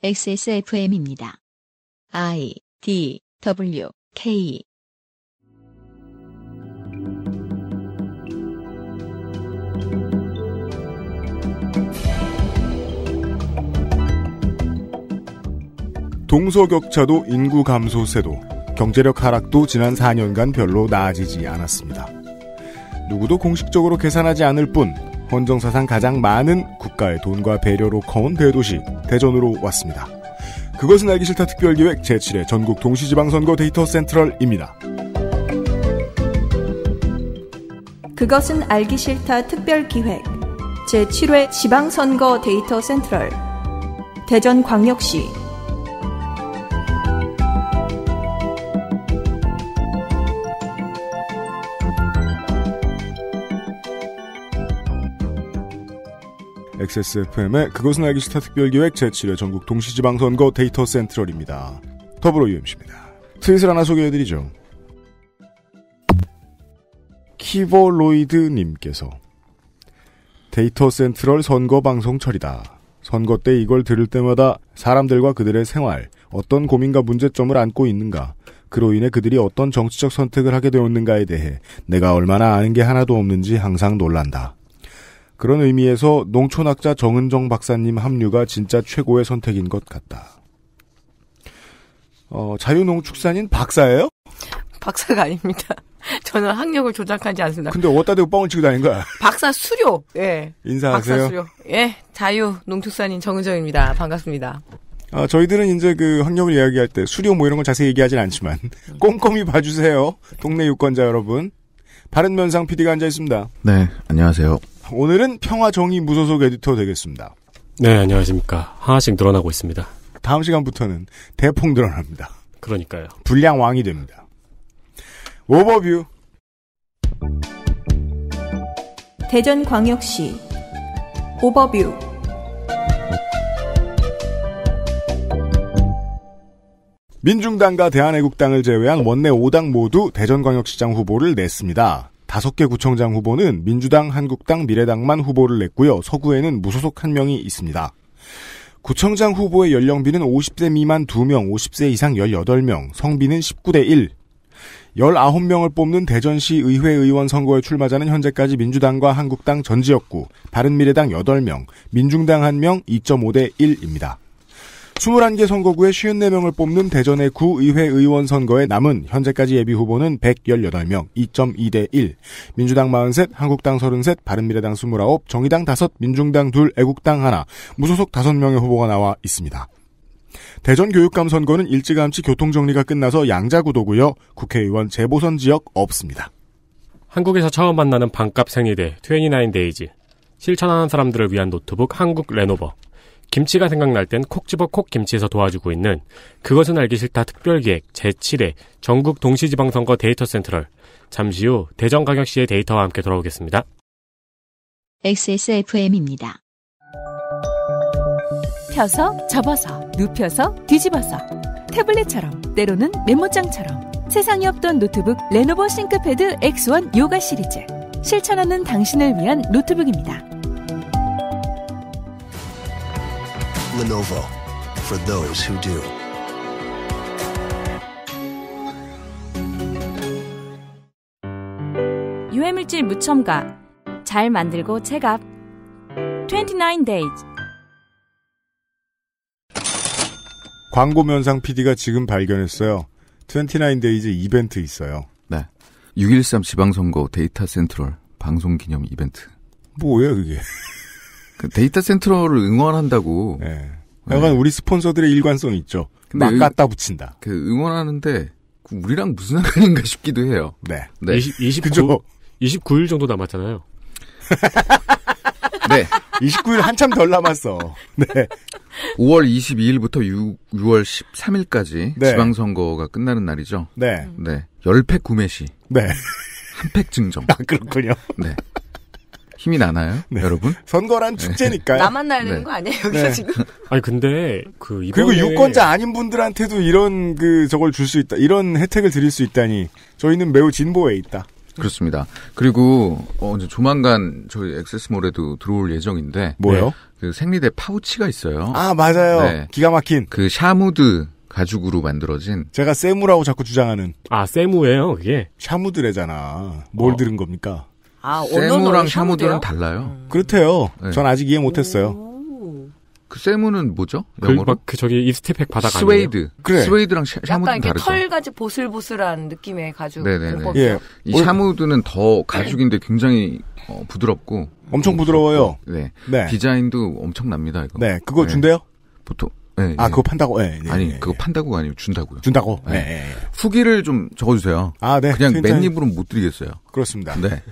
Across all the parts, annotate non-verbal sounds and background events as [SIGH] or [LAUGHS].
XSFM입니다. I D W K 동서격차도 인구 감소세도 경제력 하락도 지난 4년간 별로 나아지지 않았습니다. 누구도 공식적으로 계산하지 않을 뿐 헌정사상 가장 많은 국가의 돈과 배려로 커온 대도시 대전으로 왔습니다. 그것은 알기 싫다 특별기획 제7회 전국 동시지방선거 데이터 센트럴입니다. 그것은 알기 싫다 특별기획 제7회 지방선거 데이터 센트럴 대전광역시 XSFM의 그것은 알기 싫다 특별기획 제7회 전국 동시지방선거 데이터 센트럴입니다. 더불어 UMC입니다. 트윗을 하나 소개해드리죠. 키보로이드님께서 데이터 센트럴 선거 방송 처리다. 선거 때 이걸 들을 때마다 사람들과 그들의 생활, 어떤 고민과 문제점을 안고 있는가, 그로 인해 그들이 어떤 정치적 선택을 하게 되었는가에 대해 내가 얼마나 아는 게 하나도 없는지 항상 놀란다. 그런 의미에서 농촌학자 정은정 박사님 합류가 진짜 최고의 선택인 것 같다. 어, 자유농축산인 박사예요? 박사가 아닙니다. [LAUGHS] 저는 학력을 조작하지 않습니다. 근데 어디다 대고 뻥을 치고 다닌 거야? [LAUGHS] 박사 수료. 예. 인사하세요. 박사 수료. 예. 자유 농축산인 정은정입니다. 반갑습니다. 아, 저희들은 이제 그 학력을 이야기할 때 수료 뭐 이런 걸 자세히 얘기하진 않지만 [LAUGHS] 꼼꼼히 봐주세요. 동네 유권자 여러분. 바른면상 PD가 앉아 있습니다. 네. 안녕하세요. 오늘은 평화정의 무소속 에디터 되겠습니다. 네, 안녕하십니까. 하나씩 늘어나고 있습니다. 다음 시간부터는 대폭 늘어납니다. 그러니까요. 불량 왕이 됩니다. 오버뷰. 대전광역시 오버뷰. 민중당과 대한애국당을 제외한 원내 5당 모두 대전광역시장 후보를 냈습니다. 다섯 개 구청장 후보는 민주당, 한국당, 미래당만 후보를 냈고요. 서구에는 무소속 한 명이 있습니다. 구청장 후보의 연령비는 50세 미만 2명, 50세 이상 18명, 성비는 19대 1. 19명을 뽑는 대전시 의회 의원 선거에 출마자는 현재까지 민주당과 한국당 전 지역구, 바른미래당 8명, 민중당 1명 2.5대 1입니다. 21개 선거구에 54명을 뽑는 대전의 구의회 의원 선거에 남은 현재까지 예비 후보는 118명, 2.2대 1. 민주당 43, 한국당 33, 바른미래당 29, 정의당 5, 민중당 2, 애국당 1, 무소속 5명의 후보가 나와 있습니다. 대전 교육감 선거는 일찌감치 교통정리가 끝나서 양자구도고요. 국회의원 재보선 지역 없습니다. 한국에서 처음 만나는 반값 생리대 29데이즈. 실천하는 사람들을 위한 노트북 한국 레노버. 김치가 생각날 땐 콕 집어 콕 김치에서 도와주고 있는 그것은 알기 싫다 특별기획 제7회 전국 동시지방선거 데이터 센트럴 잠시 후 대전광역시의 데이터와 함께 돌아오겠습니다. XSFM입니다. 펴서 접어서 눕혀서 뒤집어서 태블릿처럼 때로는 메모장처럼 세상에 없던 노트북 레노버 싱크패드 X1 요가 시리즈 실천하는 당신을 위한 노트북입니다. Lenovo for those who do. 유해물질 무첨가 잘 만들고 체갑 29 days 광고면상 PD가 지금 발견했어요. 29 days 이벤트 있어요. 네. 6.13 지방선거 데이터 센트럴 방송기념 이벤트. 뭐예 그게? 그 데이터 센터를 응원한다고. 네. 약간 네. 우리 스폰서들의 일관성 있죠. 막 갖다 붙인다. 그 응원하는데 그 우리랑 무슨 상관인가 싶기도 해요. 네. 네. 20, 29, 29일 정도 남았잖아요. [LAUGHS] 네. 29일 한참 덜 남았어. 네. 5월 22일부터 6, 월 13일까지 네. 지방선거가 끝나는 날이죠. 네. 네. 10팩 구매 시. 네. 한 팩 증정. 아, 그렇군요. 네. 힘이 나나요, [LAUGHS] 네. 여러분? 선거란 축제니까요. 네. 나만 날리는 네. 거 아니에요 여기서 네. 지금? [LAUGHS] 아니 근데 그 이번에... 그리고 유권자 아닌 분들한테도 이런 그 저걸 줄 수 있다, 이런 혜택을 드릴 수 있다니 저희는 매우 진보에 있다. 그렇습니다. 그리고 어 이제 조만간 저희 액세스몰에도 들어올 예정인데 뭐요? 네, 그 생리대 파우치가 있어요. 아 맞아요. 네. 기가 막힌 그 샤무드 가죽으로 만들어진 제가 세무라고 자꾸 주장하는 아 세무예요 그게 샤무드래잖아. 뭘 어. 들은 겁니까? 아, 세무랑 샤무들은 달라요. 음. 그렇대요. 네. 전 아직 이해 못했어요. 그 세무는 뭐죠? 그 영어로? 그, 저기 입스테팩 바닥 스웨이드. 아니에요? 그래. 스웨이드랑 샤, 샤무드 약간 다르죠. 털같이 보슬보슬한 느낌의 가죽. 네네네. 예. 이 샤무드는 더 가죽인데 굉장히 어, 부드럽고. 엄청 부드러워요. 네. 네. 디자인도 엄청납니다. 이거. 네. 그거 네. 준대요? 보통 네, 아, 네. 그거 판다고? 네, 아니, 그거 판다고 아니면 준다고요. 준다고? 네. 후기를 좀 적어주세요. 아, 네. 그냥 맨 입으로는 못 드리겠어요. 그렇습니다. 네.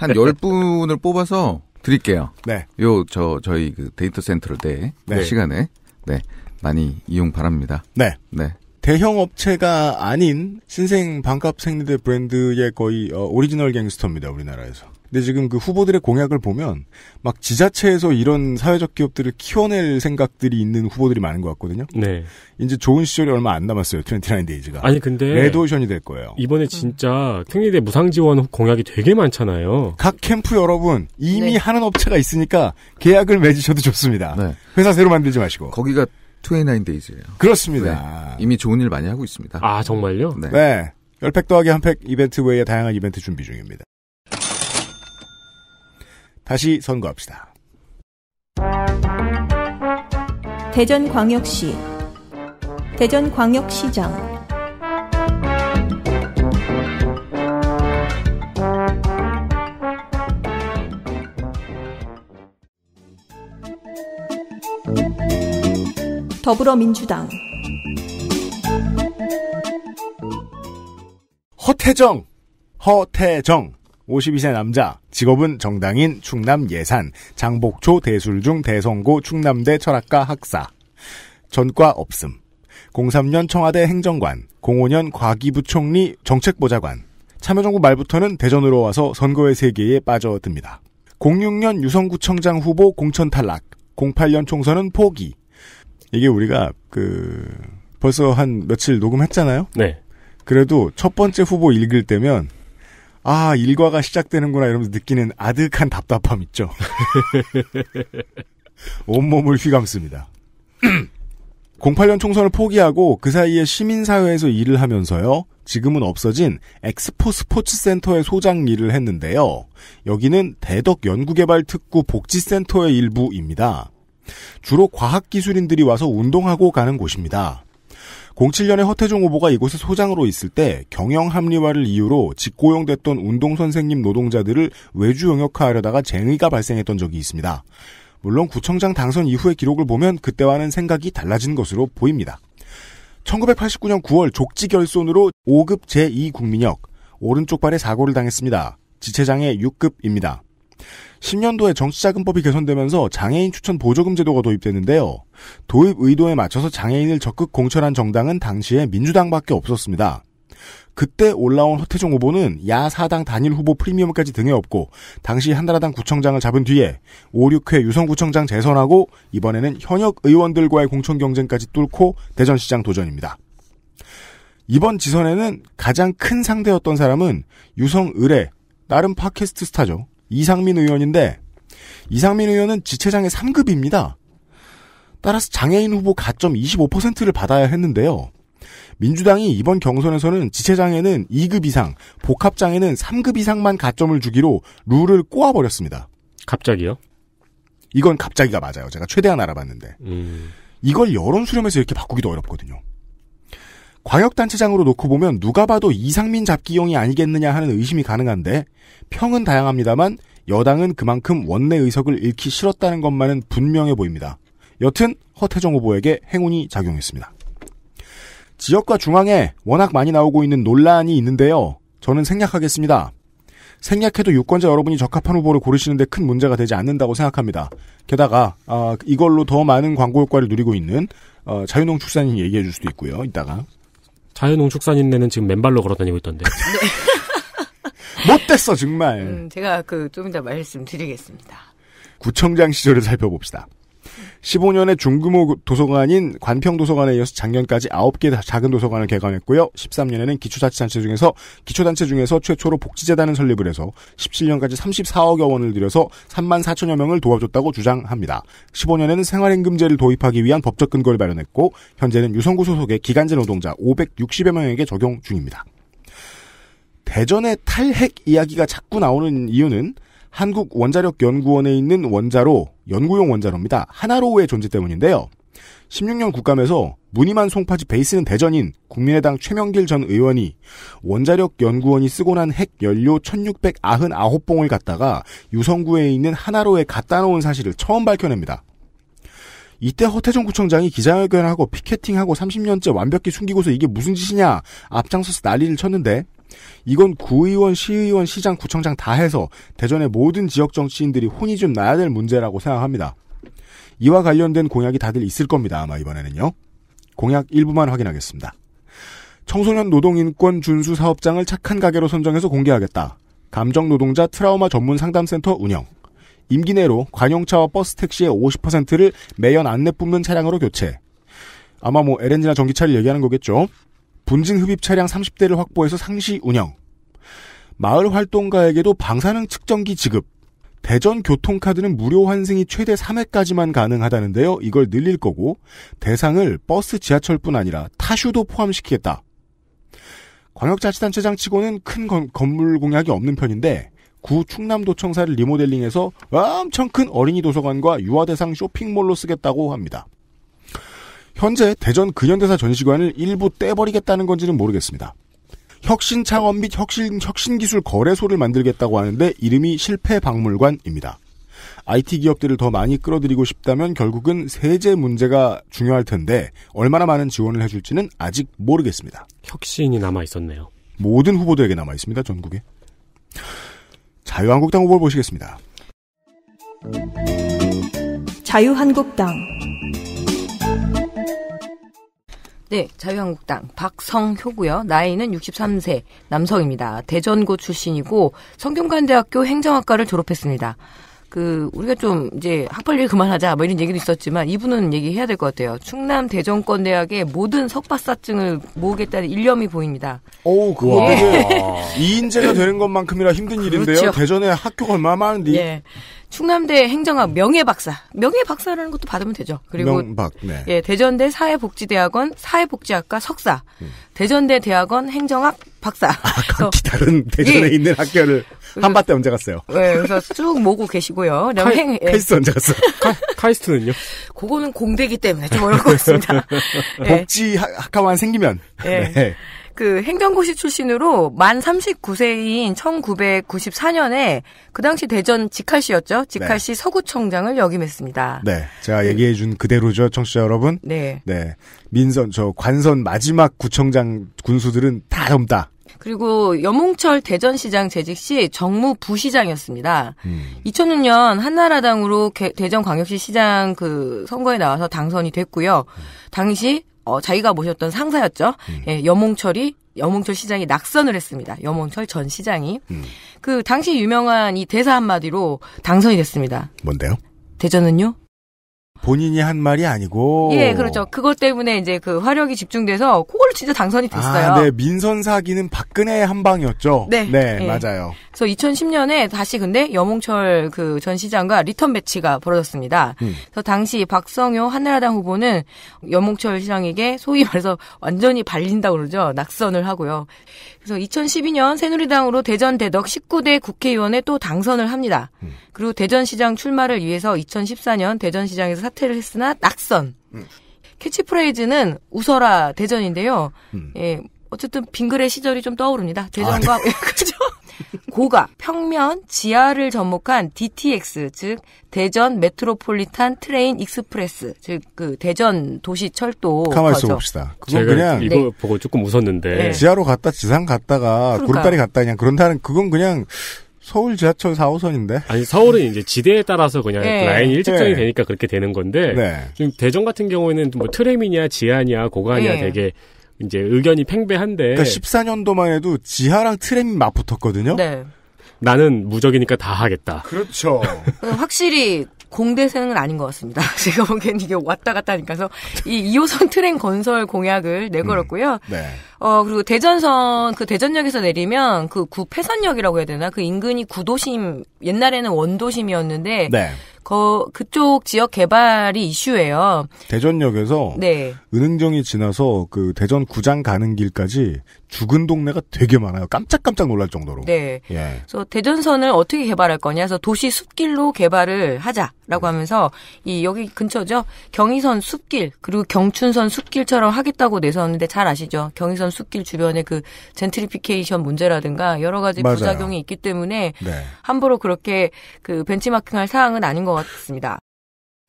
한 10분을 뽑아서 드릴게요. 네. 요, 저, 저희 그 데이터 센터를 때, 네. 네. 그 시간에, 네. 많이 이용 바랍니다. 네. 네. 대형 업체가 아닌 신생 반값 생리대 브랜드의 거의 어, 오리지널 갱스터입니다, 우리나라에서. 근데 지금 그 후보들의 공약을 보면 막 지자체에서 이런 사회적 기업들을 키워낼 생각들이 있는 후보들이 많은 것 같거든요. 네. 이제 좋은 시절이 얼마 안 남았어요. 29 데이즈가. 아니 근데 레드오션이 될 거예요. 이번에 진짜 특례대 무상 지원 공약이 되게 많잖아요. 각 캠프 여러분 이미 네. 하는 업체가 있으니까 계약을 맺으셔도 좋습니다. 네. 회사 새로 만들지 마시고. 거기가 29 데이즈예요. 그렇습니다. 네. 이미 좋은 일 많이 하고 있습니다. 아, 정말요? 네. 네. 10팩 더하기 한팩 이벤트 외에 다양한 이벤트 준비 중입니다. 다시 선거합시다. 대전광역시 대전광역시장 더불어민주당 허태정 허태정 52세 남자, 직업은 정당인 충남 예산, 장복초 대술중 대성고 충남대 철학과 학사, 전과 없음, 03년 청와대 행정관, 05년 과기부총리 정책보좌관, 참여정부 말부터는 대전으로 와서 선거의 세계에 빠져듭니다. 06년 유성구청장 후보 공천 탈락, 08년 총선은 포기. 이게 우리가 그 벌써 한 며칠 녹음했잖아요. 네. 그래도 첫 번째 후보 읽을 때면 아, 일과가 시작되는구나 이러면서 느끼는 아득한 답답함 있죠. [LAUGHS] 온몸을 휘감습니다. 08년 [CLEARS THROAT] 총선을 포기하고 그 사이에 시민사회에서 일을 하면서요. 지금은 없어진 엑스포 스포츠 센터의 소장 일을 했는데요. 여기는 대덕 연구개발 특구 복지센터의 일부입니다. 주로 과학기술인들이 와서 운동하고 가는 곳입니다. 07년에 허태종 후보가 이곳에 소장으로 있을 때 경영 합리화를 이유로 직고용됐던 운동 선생님 노동자들을 외주 영역화하려다가 쟁의가 발생했던 적이 있습니다. 물론 구청장 당선 이후의 기록을 보면 그때와는 생각이 달라진 것으로 보입니다. 1989년 9월 족지 결손으로 5급 제2국민역 오른쪽 발에 사고를 당했습니다. 지체장애 6급입니다. 10년도에 정치자금법이 개선되면서 장애인 추천 보조금 제도가 도입됐는데요. 도입 의도에 맞춰서 장애인을 적극 공천한 정당은 당시에 민주당밖에 없었습니다. 그때 올라온 허태종 후보는 야사당 단일 후보 프리미엄까지 등에 업고 당시 한나라당 구청장을 잡은 뒤에 5, 6회 유성구청장 재선하고 이번에는 현역 의원들과의 공천 경쟁까지 뚫고 대전시장 도전입니다. 이번 지선에는 가장 큰 상대였던 사람은 유성의뢰, 나름 팟캐스트 스타죠. 이상민 의원인데 이상민 의원은 지체장의 3급입니다. 따라서 장애인 후보 가점 25%를 받아야 했는데요. 민주당이 이번 경선에서는 지체장애는 2급 이상, 복합장애는 3급 이상만 가점을 주기로 룰을 꼬아버렸습니다. 갑자기요? 이건 갑자기가 맞아요. 제가 최대한 알아봤는데. 음. 이걸 여론 수렴에서 이렇게 바꾸기도 어렵거든요. 광역단체장으로 놓고 보면 누가 봐도 이상민 잡기용이 아니겠느냐 하는 의심이 가능한데 평은 다양합니다만 여당은 그만큼 원내 의석을 잃기 싫었다는 것만은 분명해 보입니다. 여튼 허태정 후보에게 행운이 작용했습니다. 지역과 중앙에 워낙 많이 나오고 있는 논란이 있는데요. 저는 생략하겠습니다. 생략해도 유권자 여러분이 적합한 후보를 고르시는데 큰 문제가 되지 않는다고 생각합니다. 게다가 어, 이걸로 더 많은 광고 효과를 누리고 있는 어, 자유농축산인 얘기해 줄 수도 있고요. 이따가 자유농축산인내는 지금 맨발로 걸어다니고 있던데. 네. [LAUGHS] 못됐어 정말. 음, 제가 그좀 이따 말씀드리겠습니다. 구청장 시절을 살펴봅시다. 15년에 중규모 도서관인 관평도서관에 이어서 작년까지 9개 작은 도서관을 개관했고요. 13년에는 기초자치단체 중에서 기초단체 중에서 최초로 복지재단을 설립을 해서 17년까지 34억여 원을 들여서 3만 4천여 명을 도와줬다고 주장합니다. 15년에는 생활임금제를 도입하기 위한 법적 근거를 마련했고 현재는 유성구 소속의 기간제 노동자 560여 명에게 적용 중입니다. 대전의 탈핵 이야기가 자꾸 나오는 이유는 한국 원자력 연구원에 있는 원자로 연구용 원자로입니다. 하나로의 존재 때문인데요. 16년 국감에서 무늬만 송파지 베이스는 대전인 국민의당 최명길 전 의원이 원자력 연구원이 쓰고 난 핵 연료 1699봉을 갖다가 유성구에 있는 하나로에 갖다 놓은 사실을 처음 밝혀냅니다. 이때 허태정 구청장이 기자회견하고 피켓팅하고 30년째 완벽히 숨기고서 이게 무슨 짓이냐 앞장서서 난리를 쳤는데 이건 구의원, 시의원, 시장, 구청장 다 해서 대전의 모든 지역 정치인들이 혼이 좀 나야 될 문제라고 생각합니다. 이와 관련된 공약이 다들 있을 겁니다. 아마 이번에는요. 공약 일부만 확인하겠습니다. 청소년 노동인권 준수 사업장을 착한 가게로 선정해서 공개하겠다. 감정 노동자 트라우마 전문 상담센터 운영. 임기 내로 관용차와 버스 택시의 50%를 매연 안내 뿜는 차량으로 교체. 아마 뭐 LNG나 전기차를 얘기하는 거겠죠. 분진 흡입 차량 30대를 확보해서 상시 운영. 마을 활동가에게도 방사능 측정기 지급. 대전 교통카드는 무료 환승이 최대 3회까지만 가능하다는데요. 이걸 늘릴 거고 대상을 버스 지하철뿐 아니라 타슈도 포함시키겠다. 광역자치단체장 치고는 큰 건, 건물 공약이 없는 편인데 구 충남도청사를 리모델링해서 엄청 큰 어린이 도서관과 유아대상 쇼핑몰로 쓰겠다고 합니다. 현재 대전 근현대사 전시관을 일부 떼버리겠다는 건지는 모르겠습니다. 혁신 창업 및 혁신, 혁신기술 거래소를 만들겠다고 하는데 이름이 실패박물관입니다. IT 기업들을 더 많이 끌어들이고 싶다면 결국은 세제 문제가 중요할 텐데 얼마나 많은 지원을 해줄지는 아직 모르겠습니다. 혁신이 남아 있었네요. 모든 후보들에게 남아 있습니다. 전국에. 자유한국당 후보를 보시겠습니다. 자유한국당 네, 자유한국당 박성효고요. 나이는 63세 남성입니다. 대전고 출신이고 성균관대학교 행정학과를 졸업했습니다. 그 우리가 좀 이제 학벌일 그만하자 뭐 이런 얘기도 있었지만 이분은 얘기해야 될 것 같아요. 충남 대전권 대학의 모든 석박사증을 모으겠다는 일념이 보입니다. 오, 그 예. [LAUGHS] 이인재가 되는 것만큼이나 힘든 그렇죠. 일인데요. 대전에 학교가 얼마나 많은데. 예. 충남대 행정학 명예박사, 명예박사라는 것도 받으면 되죠. 그리고 명박, 네. 예, 대전대 사회복지대학원 사회복지학과 석사, 음. 대전대 대학원 행정학 박사. 아, 각기 어. 다른 대전에 예. 있는 학교를 한밭대 언제 갔어요? 네, 그래서 쭉 모고 계시고요. 카이, 행, 예. 카이스트 언제 갔어요? 카, 카이스트는요? 그거는 공대기 때문에 좀 어렵고 려같습니다 [LAUGHS] 예. 복지 학과만 생기면. 네. 네. 그 행정고시 출신으로 만 39세인 1994년에 그 당시 대전 직할시였죠. 직할시 네. 서구청장을 역임했습니다. 네. 제가 얘기해 준 그대로죠, 청취자 여러분. 네. 네. 민선 저 관선 마지막 구청장 군수들은 다 젊다. 그리고 염홍철 대전시장 재직 시 정무 부시장이었습니다. 음. 2006년 한나라당으로 개, 대전광역시 시장 그 선거에 나와서 당선이 됐고요. 음. 당시 어, 자기가 모셨던 상사였죠. 음. 예, 염홍철이 염홍철 시장이 낙선을 했습니다. 염홍철 전 시장이 음. 그 당시 유명한 이 대사 한마디로 당선이 됐습니다. 뭔데요? 대전은요? 본인이 한 말이 아니고. 예, 그렇죠. 그것 때문에 이제 그 화력이 집중돼서 그걸로 진짜 당선이 아, 됐어요. 아, 네. 민선 사기는 박근혜의 한 방이었죠. 네. 네, 네. 맞아요. 그래서 2010년에 다시 근데 여몽철 그 전 시장과 리턴 배치가 벌어졌습니다. 음. 그래서 당시 박성효 한나라당 후보는 여몽철 시장에게 소위 말해서 완전히 발린다고 그러죠. 낙선을 하고요. 그래서 2012년 새누리당으로 대전 대덕 19대 국회의원에 또 당선을 합니다. 음. 그리고 대전시장 출마를 위해서 2014년 대전시장에서 사퇴를 했으나 낙선. 음. 캐치프레이즈는 웃어라 대전인데요. 음. 예, 어쨌든 빙그레 시절이 좀 떠오릅니다. 대전과 아, 네. [LAUGHS] 그죠? 고가, 평면, 지하를 접목한 DTX, 즉 대전 메트로폴리탄 트레인 익스프레스, 즉 그 대전 도시 철도. 가만 있어 봅시다. 제가 그냥 이거 네. 보고 조금 웃었는데 네. 지하로 갔다 지상 갔다가 구름다리 갔다 그냥 그런다는 그건 그냥 서울 지하철 4호선인데? 아니, 서울은 이제 지대에 따라서 그냥 네. 라인이 일직선이 네. 되니까 그렇게 되는 건데, 네. 지금 대전 같은 경우에는 뭐 트램이냐, 지하냐, 고가냐 네. 되게 이제 의견이 팽배한데. 그러니까 14년도만 해도 지하랑 트램이 맞붙었거든요. 네. 나는 무적이니까 다 하겠다. 그렇죠. [LAUGHS] 확실히 공대생은 아닌 것 같습니다. [LAUGHS] 제가 보기엔 이게 왔다 갔다 하니까서 이 2호선 트램 건설 공약을 내걸었고요. 음, 네. 어 그리고 대전선 그 대전역에서 내리면 그 구패선역이라고 해야 되나 그 인근이 구도심 옛날에는 원도심이었는데 네. 거, 그쪽 지역 개발이 이슈예요. 대전역에서 네. 은흥정이 지나서 그 대전 구장 가는 길까지 죽은 동네가 되게 많아요. 깜짝깜짝 놀랄 정도로. 네. 예. 그래서 대전선을 어떻게 개발할 거냐 해서 도시 숲길로 개발을 하자라고 하면서 이 여기 근처죠. 경의선 숲길 그리고 경춘선 숲길처럼 하겠다고 내세웠는데잘 아시죠? 경의선 숲길 주변에 그 젠트리피케이션 문제라든가 여러 가지 맞아요. 부작용이 있기 때문에 네. 함부로 그렇게 그 벤치마킹할 사항은 아닌 것 같아요. 같습니다.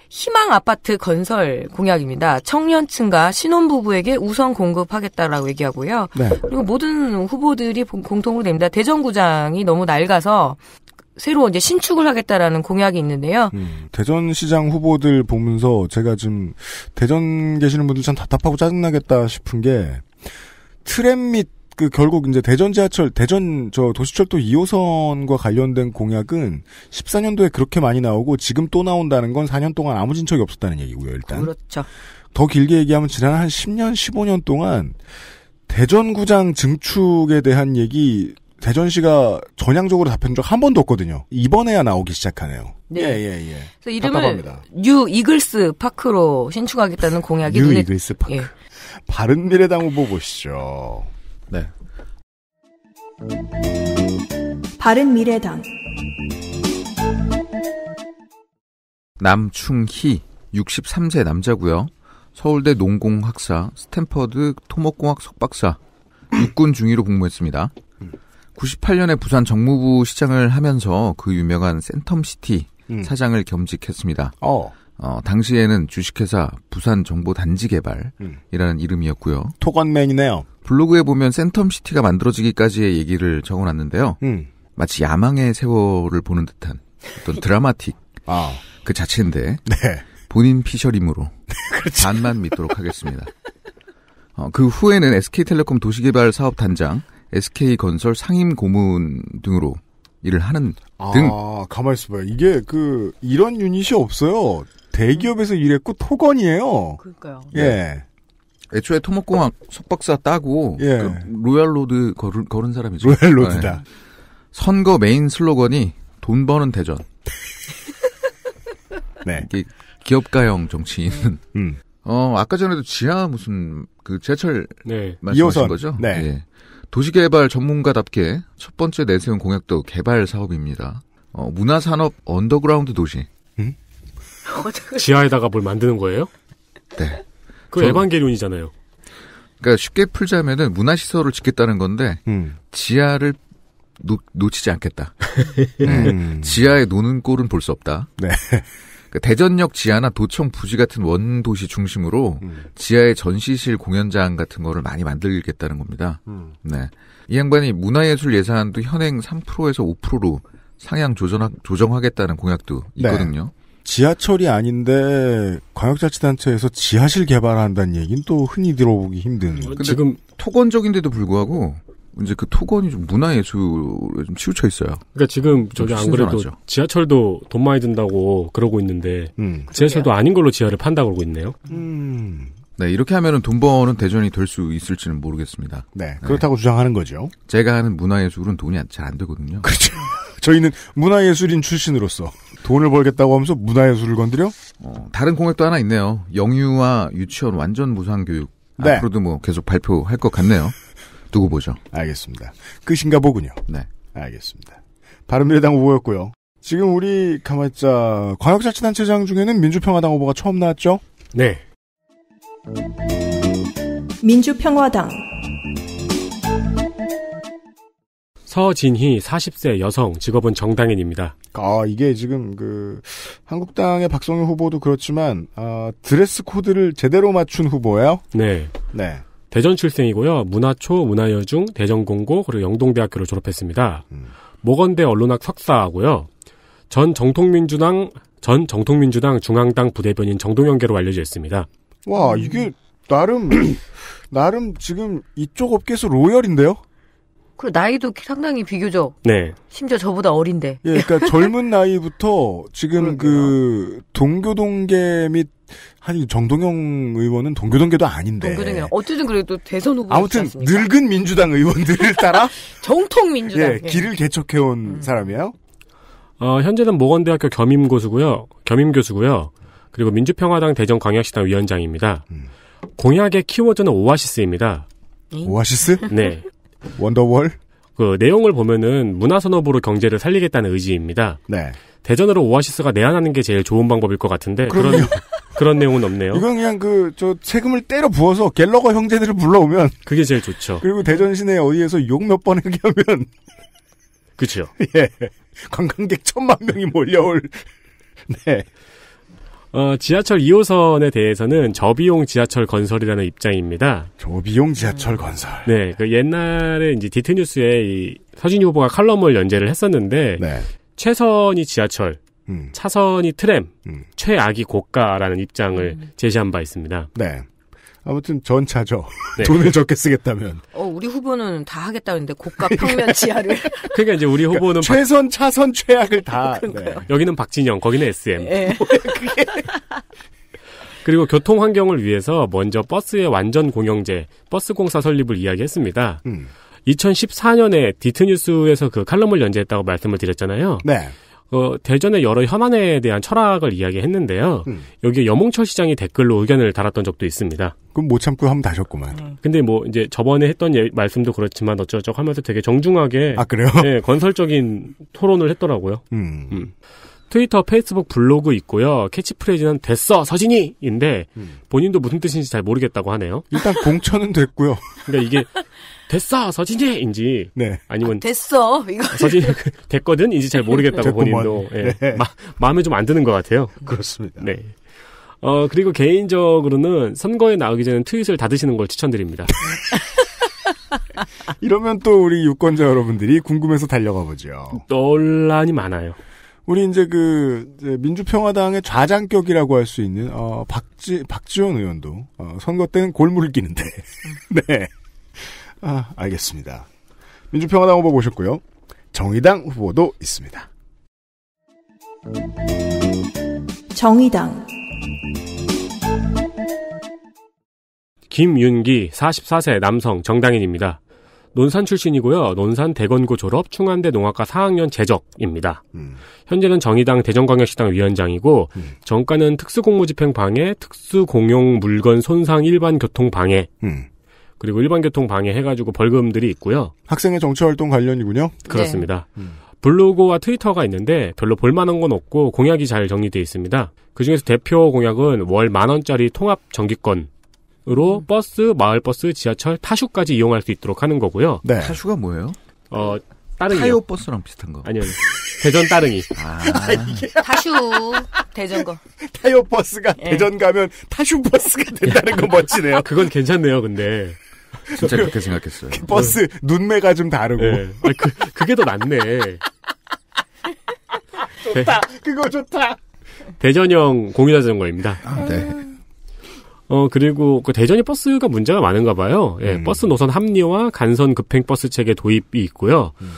희망 아파트 건설 공약입니다. 청년층과 신혼부부에게 우선 공급하겠다라고 얘기하고요. 네. 그리고 모든 후보들이 공통으로 됩니다. 대전구장이 너무 낡아서 새로 이제 신축을 하겠다라는 공약이 있는데요. 음, 대전시장 후보들 보면서 제가 지금 대전 계시는 분들 참 답답하고 짜증나겠다 싶은 게 트램 및그 결국 이제 대전 지하철 대전 저 도시철도 2호선과 관련된 공약은 14년도에 그렇게 많이 나오고 지금 또 나온다는 건 4년 동안 아무 진척이 없었다는 얘기고요, 일단. 그렇죠. 더 길게 얘기하면 지난 한 10년, 15년 동안 대전구장 증축에 대한 얘기 대전시가 전향적으로 답변적한 번도 없거든요. 이번에야 나오기 시작하네요. 네. 예, 예, 예. 그래서 이름을 답답합니다. 뉴 이글스 파크로 신축하겠다는 공약이 뉴 눈에... 이글스 파크. 예. 바른미래당 후보 보시죠. 네. 바른 미래당 남충희 63세 남자고요. 서울대 농공학사, 스탠퍼드 토목공학 석박사, 육군 중위로 복무했습니다. 98년에 부산 정무부 시장을 하면서 그 유명한 센텀시티 음. 사장을 겸직했습니다. 어. 어, 당시에는 주식회사 부산정보단지개발이라는 음. 이름이었고요. 토건맨이네요. 블로그에 보면 센텀시티가 만들어지기까지의 얘기를 적어놨는데요. 음. 마치 야망의 세월을 보는 듯한 어떤 드라마틱 아. 그 자체인데 네. 본인 피셜임으로 [LAUGHS] 그렇죠. 반만 믿도록 하겠습니다. 어, 그 후에는 SK텔레콤 도시개발 사업단장, SK건설 상임고문 등으로 일을 하는 아, 등. 아, 가만있어 봐요. 이게 그, 이런 유닛이 없어요. 대기업에서 일했고 토건이에요. 그러니까요. 예. 네. 애초에 토목공학 석박사 따고 예. 그 로얄로드 걸은, 걸은 사람이죠. 로얄로드다. 네. 선거 메인 슬로건이 돈 버는 대전. [LAUGHS] 네. 기업가형 정치인은. 음. 어, 아까 전에도 지하 무슨 그 제철 네. 말씀하신 거죠? 네. 예. 도시개발 전문가답게 첫 번째 내세운 공약도 개발 사업입니다. 어, 문화산업 언더그라운드 도시. [LAUGHS] 지하에다가 뭘 만드는 거예요? 네. 그 에반게론이잖아요. 그러니까 쉽게 풀자면은 문화시설을 짓겠다는 건데 음. 지하를 놓, 놓치지 않겠다. [LAUGHS] 네. 음. 지하에 노는 꼴은 볼 수 없다. 네. 그러니까 대전역 지하나 도청 부지 같은 원도시 중심으로 음. 지하의 전시실 공연장 같은 거를 많이 만들겠다는 겁니다. 음. 네. 이 양반이 문화예술 예산도 현행 3%에서 5%로 상향 조정, 조정하겠다는 공약도 네. 있거든요. 네. 지하철이 아닌데 광역자치단체에서 지하실 개발한다는 얘기는 또 흔히 들어보기 힘든. 음, 근데 지금 토건적인데도 불구하고 이제 그 토건이 좀 문화예술에 좀 치우쳐 있어요. 그러니까 지금 저기 안 그래도 하 지하철도 돈 많이 든다고 그러고 있는데 음. 지하철도 아닌 걸로 지하를 판다 고 그러고 있네요. 음. 네, 이렇게 하면은 돈 버는 대전이 될 수 있을지는 모르겠습니다. 네, 네, 그렇다고 주장하는 거죠. 제가 하는 문화예술은 돈이 잘 안 되거든요. 그렇죠. [LAUGHS] 저희는 문화예술인 출신으로서 돈을 벌겠다고 하면서 문화예술을 건드려? 어, 다른 공약도 하나 있네요. 영유아 유치원 완전 무상교육. 네. 앞으로도 뭐 계속 발표할 것 같네요. 두고 보죠. 알겠습니다. 끝인가 보군요. 네. 알겠습니다. 바른미래당 후보였고요. 지금 우리 가만있자 광역자치단체장 중에는 민주평화당 후보가 처음 나왔죠? 네. 민주평화당 서진희 40세 여성 직업은 정당인입니다. 아 이게 지금 그 한국당의 박성현 후보도 그렇지만 아, 드레스 코드를 제대로 맞춘 후보예요. 네. 네. 대전 출생이고요. 문화초, 문화여중, 대전공고 그리고 영동대학교를 졸업했습니다. 음. 모건대 언론학 석사하고요. 전 정통민주당 전 정통민주당 중앙당 부대변인 정동영계로 알려져 있습니다. 와 이게 나름 [CLEARS THROAT] 나름 지금 이쪽 업계에서 로열인데요? 그 나이도 상당히 비교적. 네. 심지어 저보다 어린데. 예, 그러니까 [LAUGHS] 젊은 나이부터 지금 그 동교동계 및 아니 정동영 의원은 동교동계도 아닌데. 동교동계 어쨌든 그래도 대선 후보. 아무튼 늙은 민주당 의원들을 따라 [LAUGHS] 정통 민주당. 예, 길을 개척해온 음. 사람이에요. 어, 현재는 모건대학교 겸임 교수고요, 겸임 교수고요. 그리고 민주평화당 대전광역시당 위원장입니다. 음. 공약의 키워드는 오아시스입니다. 오아시스? 네. [LAUGHS] 원더월? 그 내용을 보면은 문화산업으로 경제를 살리겠다는 의지입니다. 네. 대전으로 오아시스가 내한하는 게 제일 좋은 방법일 것 같은데 그런 [LAUGHS] 그런 내용은 없네요. 이건 그냥 그 저 세금을 때려 부어서 갤러거 형제들을 불러오면 그게 제일 좋죠. 그리고 대전 시내 어디에서 욕 몇번 하게 하면 그렇죠. [LAUGHS] 예. 관광객 천만 명이 몰려올 네. 어, 지하철 2호선에 대해서는 저비용 지하철 건설이라는 입장입니다. 저비용 지하철 음. 건설. 네, 그 옛날에 이제 디트뉴스에 이 서진희 후보가 칼럼을 연재를 했었는데 네. 최선이 지하철, 음. 차선이 트램, 음. 최악이 고가라는 입장을 음. 제시한 바 있습니다. 네. 아무튼 전차죠. [LAUGHS] 네. 돈을 적게 쓰겠다면. 어, 우리 후보는 다 하겠다는데 고가 그러니까 평면 지하를. [LAUGHS] 그러니까 이제 우리 그러니까 후보는 그러니까 최선 차선 최악을 다. [LAUGHS] 네. 여기는 박진영, 거기는 SM. 네. 예. 그리고 교통 환경을 위해서 먼저 버스의 완전 공영제, 버스 공사 설립을 이야기했습니다. 음. 2014년에 디트뉴스에서 그 칼럼을 연재했다고 말씀을 드렸잖아요. 네. 어, 대전의 여러 현안에 대한 철학을 이야기했는데요. 음. 여기에 여몽철 시장이 댓글로 의견을 달았던 적도 있습니다. 그럼 못 참고 한번 다셨구만. 음. 근데 뭐 이제 저번에 했던 예, 말씀도 그렇지만 어쩌저쩌 하면서 되게 정중하게 아 그래요? 네, 건설적인 토론을 했더라고요. 음. 음. 트위터, 페이스북, 블로그 있고요. 캐치프레이즈는 됐어 서진이인데 음. 본인도 무슨 뜻인지 잘 모르겠다고 하네요. 일단 공천은 됐고요. 그러니까 이게 [LAUGHS] 됐어 서진이인지 네. 아니면 아, 됐어 이거 아, 서진이 [LAUGHS] 됐거든 이제 잘 모르겠다고 본인도 네. 예. 네. 마, 마음에 좀 안 드는 것 같아요. 그렇습니다. 네. 어 그리고 개인적으로는 선거에 나오기 전에 트윗을 닫으시는 걸 추천드립니다. [LAUGHS] 이러면 또 우리 유권자 여러분들이 궁금해서 달려가 보죠. 논란이 많아요. 우리 이제 그 이제 민주평화당의 좌장격이라고 할 수 있는 어 박지 박지원 의원도 어, 선거 때는 골무를 끼는데 [LAUGHS] 네 아, 알겠습니다. 민주평화당 후보 보셨고요. 정의당 후보도 있습니다. 정의당 김윤기 44세 남성 정당인입니다. 논산 출신이고요. 논산 대건고 졸업, 충안대 농학과 4학년 재적입니다. 음. 현재는 정의당 대전광역시당 위원장이고 음. 정가는 특수공무집행 방해, 특수공용 물건 손상 일반 교통 방해, 음. 그리고 일반 교통 방해해가지고 벌금들이 있고요. 학생의 정치 활동 관련이군요. 그렇습니다. 네. 음. 블로그와 트위터가 있는데 별로 볼만한 건 없고 공약이 잘 정리되어 있습니다. 그중에서 대표 공약은 월 만 원짜리 통합 정기권 으로 음. 버스, 마을버스, 지하철, 타슈까지 이용할 수 있도록 하는 거고요. 네. 타슈가 뭐예요? 어, 따릉이. 타요 버스랑 비슷한 거. 아니요. 대전 따릉이. [LAUGHS] 아. [LAUGHS] 타슈 대전 거. 타요 버스가 네. 대전 가면 타슈 버스가 된다는 건 [LAUGHS] 멋지네요. 그건 괜찮네요, 근데. 진짜 그렇게 생각했어요. 그 [LAUGHS] 버스 네. 눈매가 좀 다르고. 네. 아니, 그, 그게 더 낫네. [LAUGHS] 좋다. 네. 그거 좋다. 대전형 공유자전거입니다. 아, 네. 어, 그리고 그 대전이 버스가 문제가 많은가 봐요. 예, 음. 버스 노선 합리화, 간선 급행 버스 체계 도입이 있고요. 음.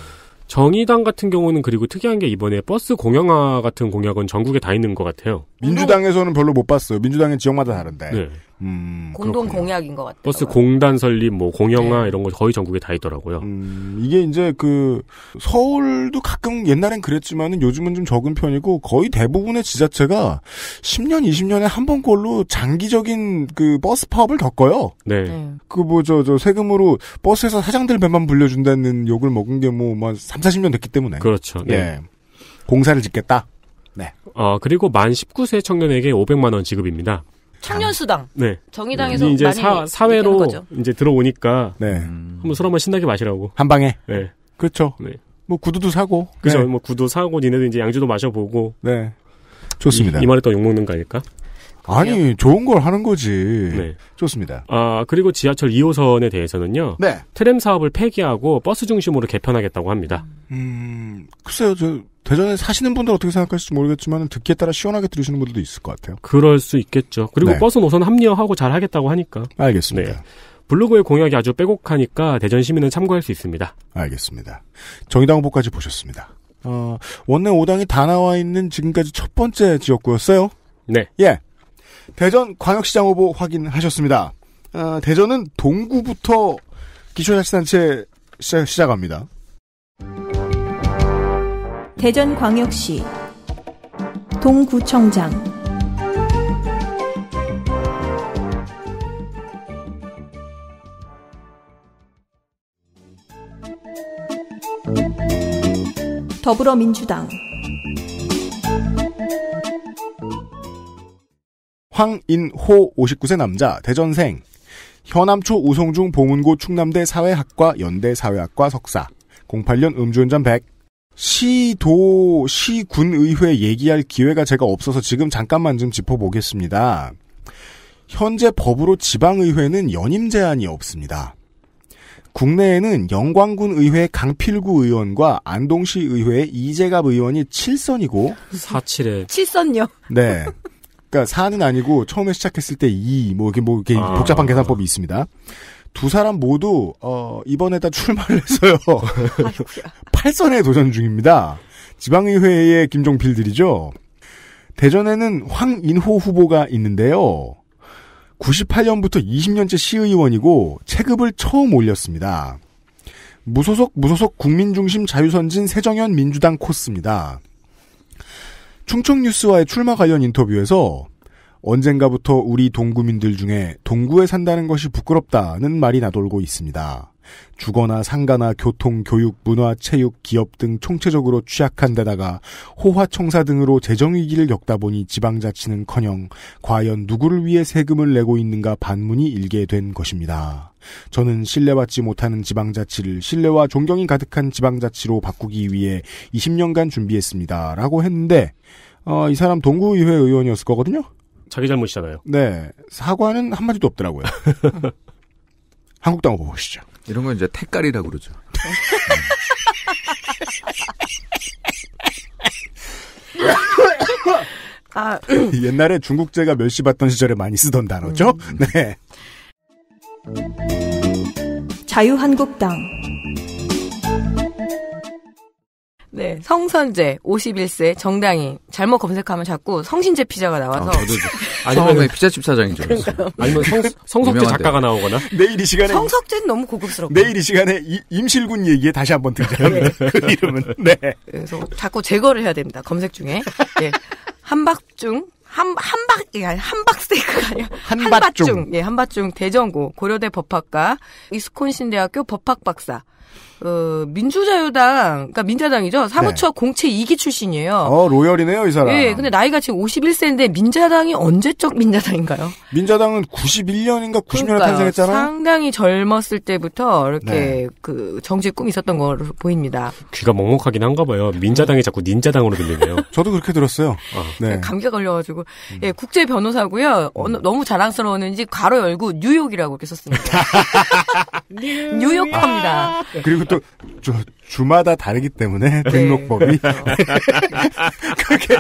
정의당 같은 경우는 그리고 특이한 게 이번에 버스 공영화 같은 공약은 전국에 다 있는 것 같아요. 민주당에서는 별로 못 봤어요. 민주당은 지역마다 다른데. 네. 음, 공동 그렇군요. 공약인 것 같아요. 버스 공단 설립, 뭐 공영화 네. 이런 거 거의 전국에 다 있더라고요. 음, 이게 이제 그 서울도 가끔 옛날엔 그랬지만은 요즘은 좀 적은 편이고 거의 대부분의 지자체가 10년, 20년에 한 번꼴로 장기적인 그 버스 파업을 겪어요. 네. 네. 그뭐저저 저 세금으로 버스에서 사장들 배만 불려준다는 욕을 먹은 게 뭐만 3, 40년 됐기 때문에. 그렇죠. 네. 예. 공사를 짓겠다. 네. 어, 그리고 만 19세 청년에게 500만 원 지급입니다. 청년수당. 네. 정의당에서 이제 많이 사, 회로 이제 들어오니까 네. 한번 술 한번 신나게 마시라고. 한 방에. 네. 그렇죠. 네. 뭐 구두도 사고. 그죠. 네. 뭐 구두 사고 니네도 이제 양주도 마셔보고. 네. 좋습니다. 이, 이 말에 또 욕먹는 거 아닐까? 아니 좋은 걸 하는 거지. 네. 좋습니다. 아 그리고 지하철 2호선에 대해서는요. 네. 트램 사업을 폐기하고 버스 중심으로 개편하겠다고 합니다. 음 글쎄요, 저 대전에 사시는 분들 어떻게 생각하실지 모르겠지만 듣기에 따라 시원하게 들으시는 분들도 있을 것 같아요. 그럴 수 있겠죠. 그리고 네. 버스 노선 합리화하고 잘 하겠다고 하니까. 알겠습니다. 네. 블로그의 공약이 아주 빼곡하니까 대전 시민은 참고할 수 있습니다. 알겠습니다. 정의당 후보까지 보셨습니다. 어, 원내 5당이 다 나와 있는 지금까지 첫 번째 지역구였어요. 네. 예. 대전 광역시장 후보 확인하셨습니다. 아, 대전은 동구부터 기초자치단체 시작, 합니다 대전 광역시 동구청장 더불어민주당 황인호 59세 남자 대전생 현암초 우송중 봉은고 충남대 사회학과 연대 사회학과 석사 08년 음주운전 100 시도 시군의회 얘기할 기회가 제가 없어서 지금 잠깐만 좀 짚어보겠습니다. 현재 법으로 지방의회는 연임 제한이 없습니다. 국내에는 영광군 의회 강필구 의원과 안동시 의회 이재갑 의원이 7선이고 47에 7선요. 네. [LAUGHS] 그러니까 4는 아니고 처음에 시작했을 때 2, 뭐 이게 뭐 이게 아. 복잡한 계산법이 있습니다. 두 사람 모두 어 이번에다 출마를 했어요. 8선에 [LAUGHS] 도전 중입니다. 지방의회의 김종필들이죠. 대전에는 황인호 후보가 있는데요. 98년부터 20년째 시의원이고 체급을 처음 올렸습니다. 무소속 무소속 국민중심 자유선진 새정현 민주당 코스입니다. 충청뉴스와의 출마 관련 인터뷰에서 언젠가부터 우리 동구민들 중에 동구에 산다는 것이 부끄럽다는 말이 나돌고 있습니다. 주거나 상가나 교통, 교육, 문화, 체육, 기업 등 총체적으로 취약한 데다가 호화청사 등으로 재정위기를 겪다 보니 지방자치는커녕 과연 누구를 위해 세금을 내고 있는가 반문이 일게 된 것입니다. 저는 신뢰받지 못하는 지방자치를 신뢰와 존경이 가득한 지방자치로 바꾸기 위해 20년간 준비했습니다. 라고 했는데 어, 이 사람 동구의회 의원이었을 거거든요? 자기 잘못이잖아요. 네. 사과는 한마디도 없더라고요. [LAUGHS] 한국당 후보 보시죠. 이런 건 이제 택깔이라고 그러죠. 아, 아 음. 음. 옛날에 중국제가 멸시 받던 시절에 많이 쓰던 단어죠. 음. 네. 자유한국당 네, 성선재 51세 정당인 잘못 검색하면 자꾸 성신제 피자가 나와서 아, 아니면 피자집 사장인 줄알았 아니면 성, 성석제 작가가 나오거나 내일 이 시간에 성석제는 너무 고급스럽고 내일 이 시간에 이, 임실군 얘기에 다시 한번 등장하는 네. [LAUGHS] 그 이름은 네. 그래서 자꾸 제거를 해야 됩니다. 검색 중에 네. 한박 중 한 한박 예 한박스테이크 가아 [LAUGHS] 한밭중. 한밭중. 예, 한밭중 대전고 고려대 법학과 이스콘신 대학교 법학 박사. 어, 민주자유당, 그니까 민자당이죠. 사무처 네. 공채 2기 출신이에요. 어, 로열이네요, 이 사람. 예, 근데 나이가 지금 51세인데 민자당이 언제적 민자당인가요? 민자당은 91년인가 90년에 그러니까요. 탄생했잖아요. 상당히 젊었을 때부터 이렇게 네. 그정치 꿈이 있었던 걸로 보입니다. 귀가 먹먹하긴 한가 봐요. 민자당이 자꾸 닌자당으로 들리네요. 저도 그렇게 들었어요. 어. 네. 감기가 걸려가지고. 음. 예, 국제 변호사고요. 어. 어, 너무 자랑스러웠는지 괄호 열고 뉴욕이라고 이렇게 썼습니다. [LAUGHS] 뉴욕 합니다 아. 그리고 또 주, 주마다 다르기 때문에 네. 등록법이 [LAUGHS] 그렇게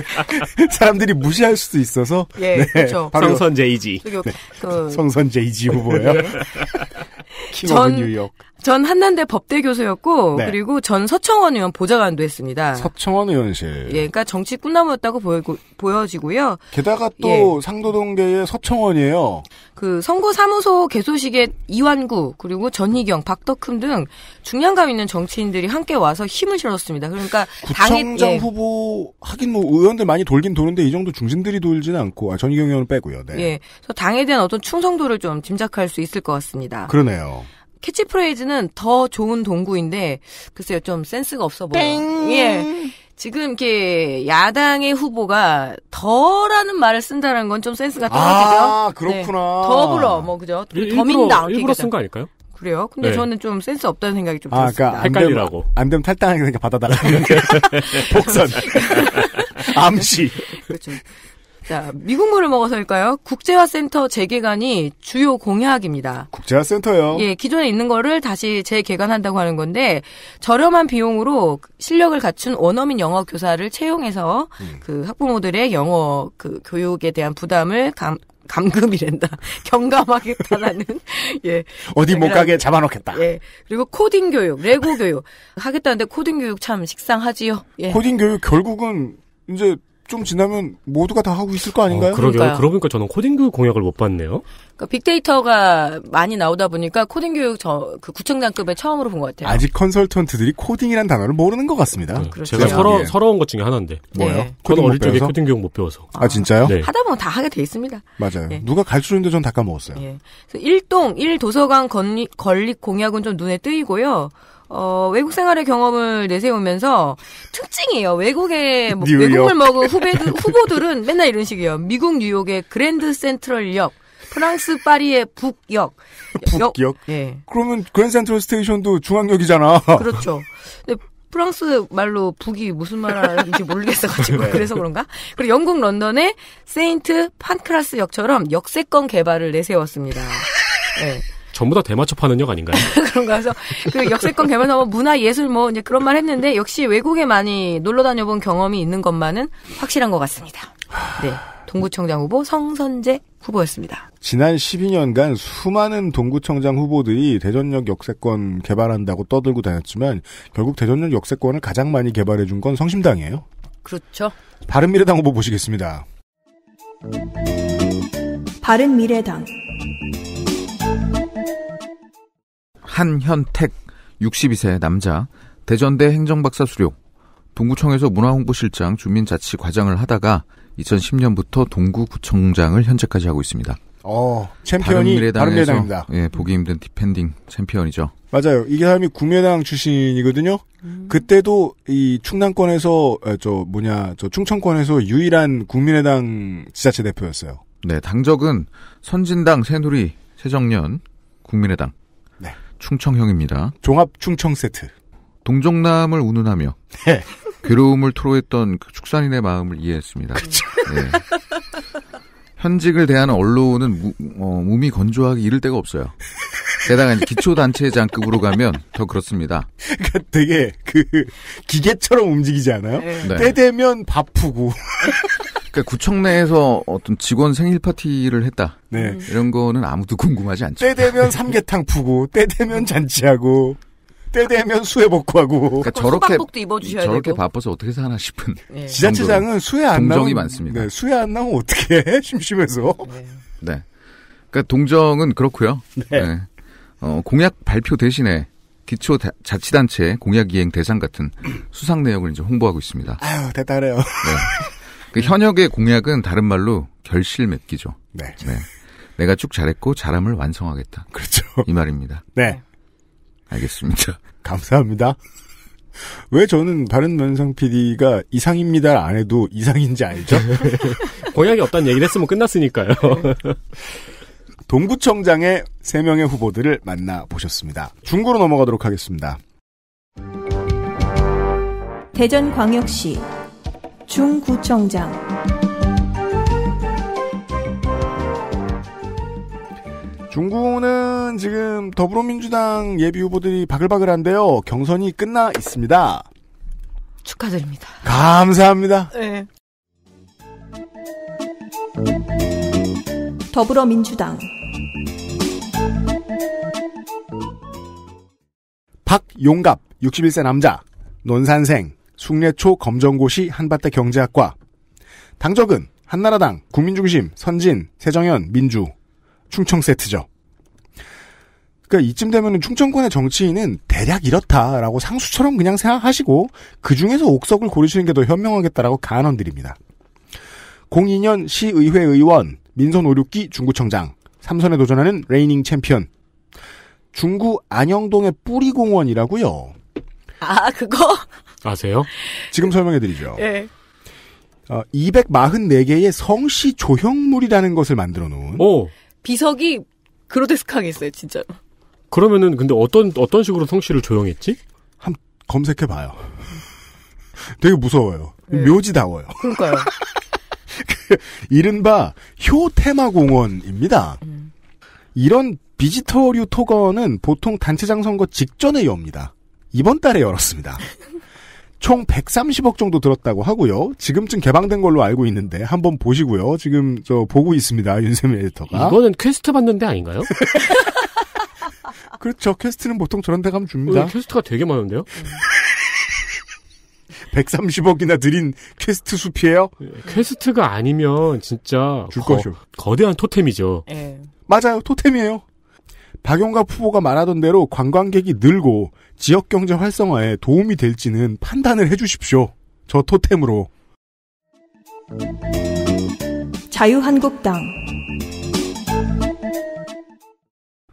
사람들이 무시할 수도 있어서 예, 네, 그렇죠. 성선 제이지. 네. 그... 성선 제이지 후보예요. 네. [LAUGHS] 전, 뉴욕. 전 한남대 법대 교수였고 네. 그리고 전 서청원 의원 보좌관도 했습니다. 서청원 의원실. 예, 그러니까 정치 꿈나무였다고 보여, 보여지고요. 게다가 또 예. 상도동계의 서청원이에요. 그 선거사무소 개소식에 이완구 그리고 전희경, 박덕흠 등 중량감 있는 정치인들이 함께 와서 힘을 실었습니다. 그러니까 구청장 당의, 예. 후보 하긴 뭐 의원들 많이 돌긴 도는데 이 정도 중진들이 돌지는 않고 아, 전희경 의원은 빼고요. 네. 예. 그래서 당에 대한 어떤 충성도를 좀 짐작할 수 있을 것 같습니다. 그러네요. 캐치프레이즈는 더 좋은 동구인데 글쎄요 좀 센스가 없어 보여요. 땡. 예. 지금 이렇게 야당의 후보가 더라는 말을 쓴다는 건 좀 센스가 아, 떨어지죠. 아 그렇구나. 네. 더불어 뭐 그죠. 더민다 일부러, 일부러 쓴 거 아닐까요? 그래요? 근데 네. 저는 좀 센스 없다는 생각이 좀 아, 그러니까 들었습니다. 그러니까 헷갈리라고. 안 되면 탈당하니까 받아달라고. [LAUGHS] [LAUGHS] 복선. [LAUGHS] 암시. 그렇죠. 자, 미국물을 먹어서일까요? 국제화센터 재개관이 주요 공약입니다. 국제화센터요? 예, 기존에 있는 거를 다시 재개관한다고 하는 건데 저렴한 비용으로 실력을 갖춘 원어민 영어 교사를 채용해서 음. 그 학부모들의 영어 그 교육에 대한 부담을 감, 감금이란다. [LAUGHS] 경감하겠다라는 [LAUGHS] 예. 어디 못 예. 가게 잡아놓겠다. 예. 그리고 코딩 교육, 레고 교육 하겠다는데 코딩 교육 참 식상하지요. 예. 코딩 교육 결국은 이제 좀 지나면 모두가 다 하고 있을 거 아닌가요? 어, 그러게요. 그러니까고 보니까 저는 코딩 교육 공약을 못 봤네요. 그러니까 빅데이터가 많이 나오다 보니까 코딩 교육 저그 구청장급에 처음으로 본 것 같아요. 아직 컨설턴트들이 코딩이란 단어를 모르는 것 같습니다. 네, 그렇죠. 제가 서러, 예. 서러운 것 중에 하나인데. 뭐요? 네. 저는 어릴 적에 코딩 교육 못 배워서. 아, 아 진짜요? 네. 하다 보면 다 하게 돼 있습니다. 맞아요. 네. 누가 갈수쳐주는데전다 까먹었어요. 예. 1동 1도서관 건립, 건립 공약은 좀 눈에 뜨이고요. 어, 외국 생활의 경험을 내세우면서 특징이에요. 외국에 뭐, 외국을 먹은 후배들 후보들은 맨날 이런 식이에요. 미국 뉴욕의 그랜드 센트럴역, 프랑스 파리의 북역. 북역? 역, 예. 그러면 그랜드 센트럴 스테이션도 중앙역이잖아. 그렇죠. 근데 프랑스 말로 북이 무슨 말인지 모르겠어가지고 네. 그래서 그런가? 그리고 영국 런던의 세인트 판크라스 역처럼 역세권 개발을 내세웠습니다. 예. 전부 다 대마초 파는 역 아닌가요? [LAUGHS] 그런가 해서 그 역세권 개발사 뭐 문화 예술 뭐 이제 그런 말 했는데 역시 외국에 많이 놀러 다녀본 경험이 있는 것만은 확실한 것 같습니다. 네. 동구청장 후보 성선재 후보였습니다. 지난 12년간 수많은 동구청장 후보들이 대전역 역세권 개발한다고 떠들고 다녔지만 결국 대전역 역세권을 가장 많이 개발해 준 건 성심당이에요. 그렇죠. 바른미래당 후보 보시겠습니다. 바른미래당 한현택 62세 남자 대전대 행정박사 수료 동구청에서 문화홍보실장 주민자치과장을 하다가 2010년부터 동구구청장을 현재까지 하고 있습니다. 어, 챔피언이 바른미래당입니다. 예, 보기 힘든 디펜딩 챔피언이죠. 맞아요. 이게 사람이 국민당 출신이거든요. 음. 그때도 이 충남권에서 저 뭐냐 저 충청권에서 유일한 국민의당 지자체 대표였어요. 네, 당적은 선진당, 새누리, 새정년, 국민의당 충청형입니다. 종합 충청 세트. 동정남을 운운하며 네. 괴로움을 토로했던 그 축산인의 마음을 이해했습니다. 네. 현직을 대하는 언론은 무, 어, 몸이 건조하기 이를 데가 없어요. 게다가 기초단체장급으로 가면 더 그렇습니다. 그러니까 되게 그 기계처럼 움직이지 않아요? 네. 네. 때 되면 바쁘고 [LAUGHS] 그러니까 구청 내에서 어떤 직원 생일 파티를 했다. 네. 이런 거는 아무도 궁금하지 않죠. 때 되면 삼계탕 푸고, 때 되면 잔치하고, 때 되면 수해 복구 하고. 그러니까 저렇게 복도 입어주셔야 저렇게 되고. 바빠서 어떻게 사나 싶은. 네. 지자체장은 수해 안 동정이 나오면, 많습니다. 네, 수해 안 나오면 어떻게 해? [LAUGHS] 심심해서. 네. 네. 그러니까 동정은 그렇고요. 네. 네. 어, 공약 발표 대신에 기초 다, 자치단체 공약 이행 대상 같은 수상 내역을 이제 홍보하고 있습니다. 아유, 대단해요. 네. [LAUGHS] 그 현역의 공약은 다른 말로 결실 맺기죠. 네. 네. 내가 쭉 잘했고 잘함을 완성하겠다. 그렇죠. 이 말입니다. 네. 알겠습니다. [LAUGHS] 감사합니다. 왜 저는 바른면상 PD가 이상입니다안 해도 이상인지 알죠? [LAUGHS] 공약이 없다는 얘기를 했으면 끝났으니까요. [LAUGHS] 동구청장의 3명의 후보들을 만나보셨습니다. 중구로 넘어가도록 하겠습니다. 대전광역시 중구청장 중구는 지금 더불어민주당 예비 후보들이 바글바글한데요. 경선이 끝나 있습니다. 축하드립니다. 감사합니다. 네. 더불어민주당 박용갑 61세 남자 논산생 숭례초 검정고시 한밭대 경제학과. 당적은 한나라당, 국민중심, 선진, 세정현 민주, 충청 세트죠. 그니까 이쯤 되면 충청권의 정치인은 대략 이렇다라고 상수처럼 그냥 생각하시고 그 중에서 옥석을 고르시는 게 더 현명하겠다라고 간언드립니다. 02년 시의회 의원, 민선 오륙기 중구청장, 삼선에 도전하는 레이닝 챔피언. 중구 안영동의 뿌리공원이라고요. 아 그거 아세요? 지금 설명해드리죠. 네. 어, 244개의 성씨 조형물이라는 것을 만들어 놓은. 오. 비석이 그로데스크하게 있어요, 진짜로. 그러면은 근데 어떤 어떤 식으로 성씨를 조형했지? 한 검색해 봐요. [LAUGHS] 되게 무서워요. 네. 묘지다워요. 그러니까요. [LAUGHS] 그 이른바 효테마공원입니다. 음. 이런 비지터류 토건은 보통 단체장 선거 직전에 엽니다. 이번 달에 열었습니다. [LAUGHS] 총 130억 정도 들었다고 하고요. 지금쯤 개방된 걸로 알고 있는데 한번 보시고요. 지금 저 보고 있습니다. 윤세민 에디터가. 이거는 퀘스트 받는데 아닌가요? [LAUGHS] 그렇죠. 퀘스트는 보통 저런 데 가면 줍니다. 어, 퀘스트가 되게 많은데요? 130억이나 음. [LAUGHS] 드린 퀘스트 숲이에요? 예, 퀘스트가 아니면 진짜 줄 거, 것이요. 거대한 토템이죠. 네. 맞아요. 토템이에요. 박용갑 후보가 말하던 대로 관광객이 늘고 지역 경제 활성화에 도움이 될지는 판단을 해주십시오. 저 토템으로. 자유한국당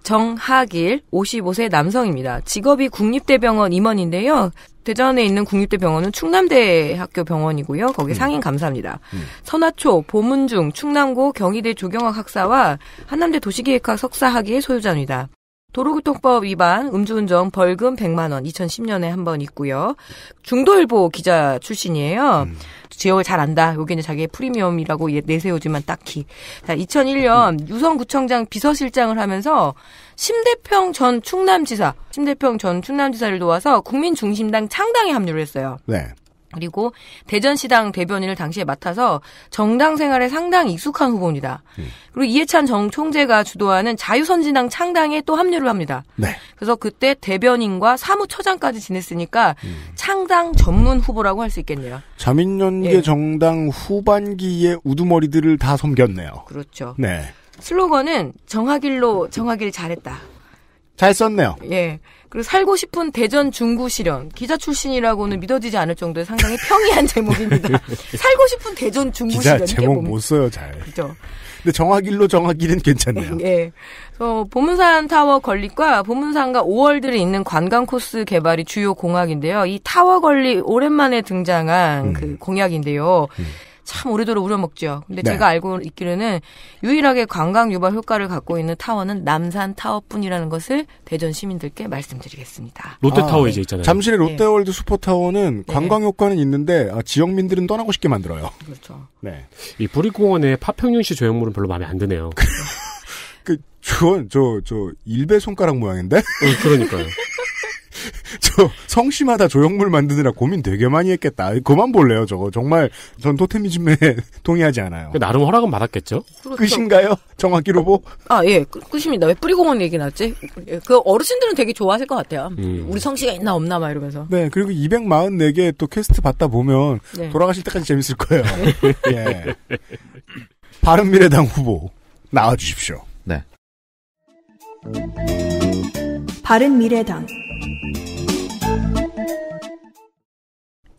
정하길 55세 남성입니다. 직업이 국립대병원 임원인데요. 대전에 있는 국립대 병원은 충남대학교 병원이고요. 거기 음. 상인 감사합니다. 음. 선화초, 보문중, 충남고, 경희대 조경학 학사와 한남대 도시기획학 석사학위의 소유자입니다. 도로교통법 위반, 음주운전 벌금 100만 원 2010년에 한 번 있고요. 중도일보 기자 출신이에요. 음. 지역을 잘 안다. 여기는 자기의 프리미엄이라고 예, 내세우지만 딱히. 자, 2001년 음. 유성구청장 비서실장을 하면서 심대평 전 충남지사, 심대평 전 충남지사를 도와서 국민중심당 창당에 합류를 했어요. 네. 그리고 대전시당 대변인을 당시에 맡아서 정당 생활에 상당히 익숙한 후보입니다. 음. 그리고 이해찬 정 총재가 주도하는 자유선진당 창당에 또 합류를 합니다. 네. 그래서 그때 대변인과 사무처장까지 지냈으니까 음. 창당 전문 후보라고 할 수 있겠네요. 자민연계 예. 정당 후반기에 우두머리들을 다 섬겼네요. 그렇죠. 네. 슬로건은 정하길로 정하길 잘했다. 잘 썼네요. 예. 그리고 살고 싶은 대전 중구시련 기자 출신이라고는 믿어지지 않을 정도의 상당히 평이한 [LAUGHS] 제목입니다. [LAUGHS] 살고 싶은 대전 중구시련 기자 제목 못 써요 잘. 그죠. 근데 정하길로 정하기은 괜찮네요. [LAUGHS] 예. 그래서 보문산 타워 건립과 보문산과 5월들이 있는 관광 코스 개발이 주요 공약인데요. 이 타워 건립 오랜만에 등장한 그 음. 그 공약인데요. 음. 참 오래도록 우려먹죠. 근데 네. 제가 알고 있기로는 유일하게 관광 유발 효과를 갖고 있는 타워는 남산 타워뿐이라는 것을 대전 시민들께 말씀드리겠습니다. 롯데타워 아, 이제 있잖아요. 잠실의 예. 롯데월드 슈퍼타워는 네. 관광 효과는 있는데 아, 지역민들은 떠나고 싶게 만들어요. 그렇죠. 네. 이 부리공원의 파평윤 씨 조형물은 별로 마음에 안 드네요. 그, 그 저, 저, 저, 일배 손가락 모양인데? 어, 그러니까요. [LAUGHS] 저 성씨마다 조형물 만드느라 고민 되게 많이 했겠다. 그만 볼래요, 저거. 정말 전 토테미즘에 [LAUGHS] 동의하지 않아요. 그 나름 허락은 받았겠죠? 그렇죠. 끝인가요? 정확히로 보? 아, 예. 끝입니다. 왜 뿌리공원 얘기 났지? 그 어르신들은 되게 좋아하실 것 같아요. 음. 우리 성씨가 있나 없나 막 이러면서. 네, 그리고 244개 또 퀘스트 받다 보면 네. 돌아가실 때까지 재밌을 거예요. 네. [LAUGHS] 예. 바른미래당 후보 나와주십시오. 네. 바른미래당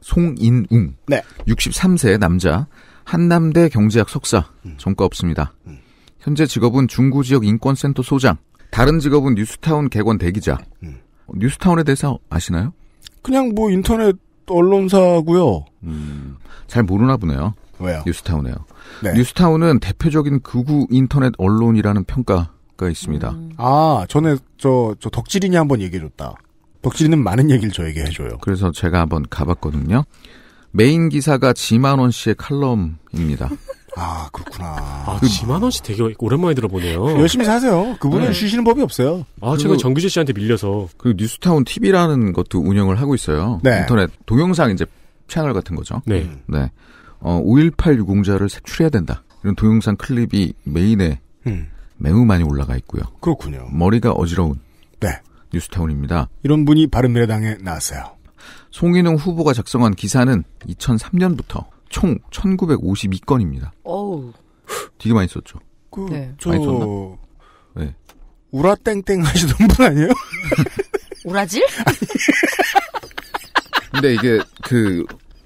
송인웅. 네. 63세 남자. 한남대 경제학 석사. 음. 전과 없습니다. 음. 현재 직업은 중구 지역 인권센터 소장. 다른 직업은 뉴스타운 개관 대기자. 음. 뉴스타운에 대해서 아시나요? 그냥 뭐 인터넷 언론사고요. 잘 모르나 보네요. 왜요? 뉴스타운에요. 네. 뉴스타운은 대표적인 극우 인터넷 언론이라는 평가가 있습니다. 아 전에 저 저 덕질인이 한번 얘기해줬다. 덕질이는 많은 얘기를 저에게 해줘요. 그래서 제가 한번 가봤거든요. 메인 기사가 지만원 씨의 칼럼입니다. 아 그렇구나. 아 그, 지만원 씨 되게 오랜만에 들어보네요. 열심히 사세요. 그분은 네. 쉬시는 법이 없어요. 아 제가 정규재 씨한테 밀려서. 그 뉴스타운 TV라는 것도 운영을 하고 있어요. 네. 인터넷 동영상 이제 채널 같은 거죠. 네. 네. 어, 5.18 유공자를 색출해야 된다. 이런 동영상 클립이 메인에 음. 매우 많이 올라가 있고요. 그렇군요. 머리가 어지러운. 네. 뉴스타운입니다. 이런 분이 바른미래당에 나왔어요. 송인웅 후보가 작성한 기사는 2003년부터 총 1952건입니다. 어우. 되게 많이 썼죠. 그, 네. 저... 많이 썼나? 네. 우라땡땡 하시던 분 아니에요? [LAUGHS] 우라질? 근데 이게 그,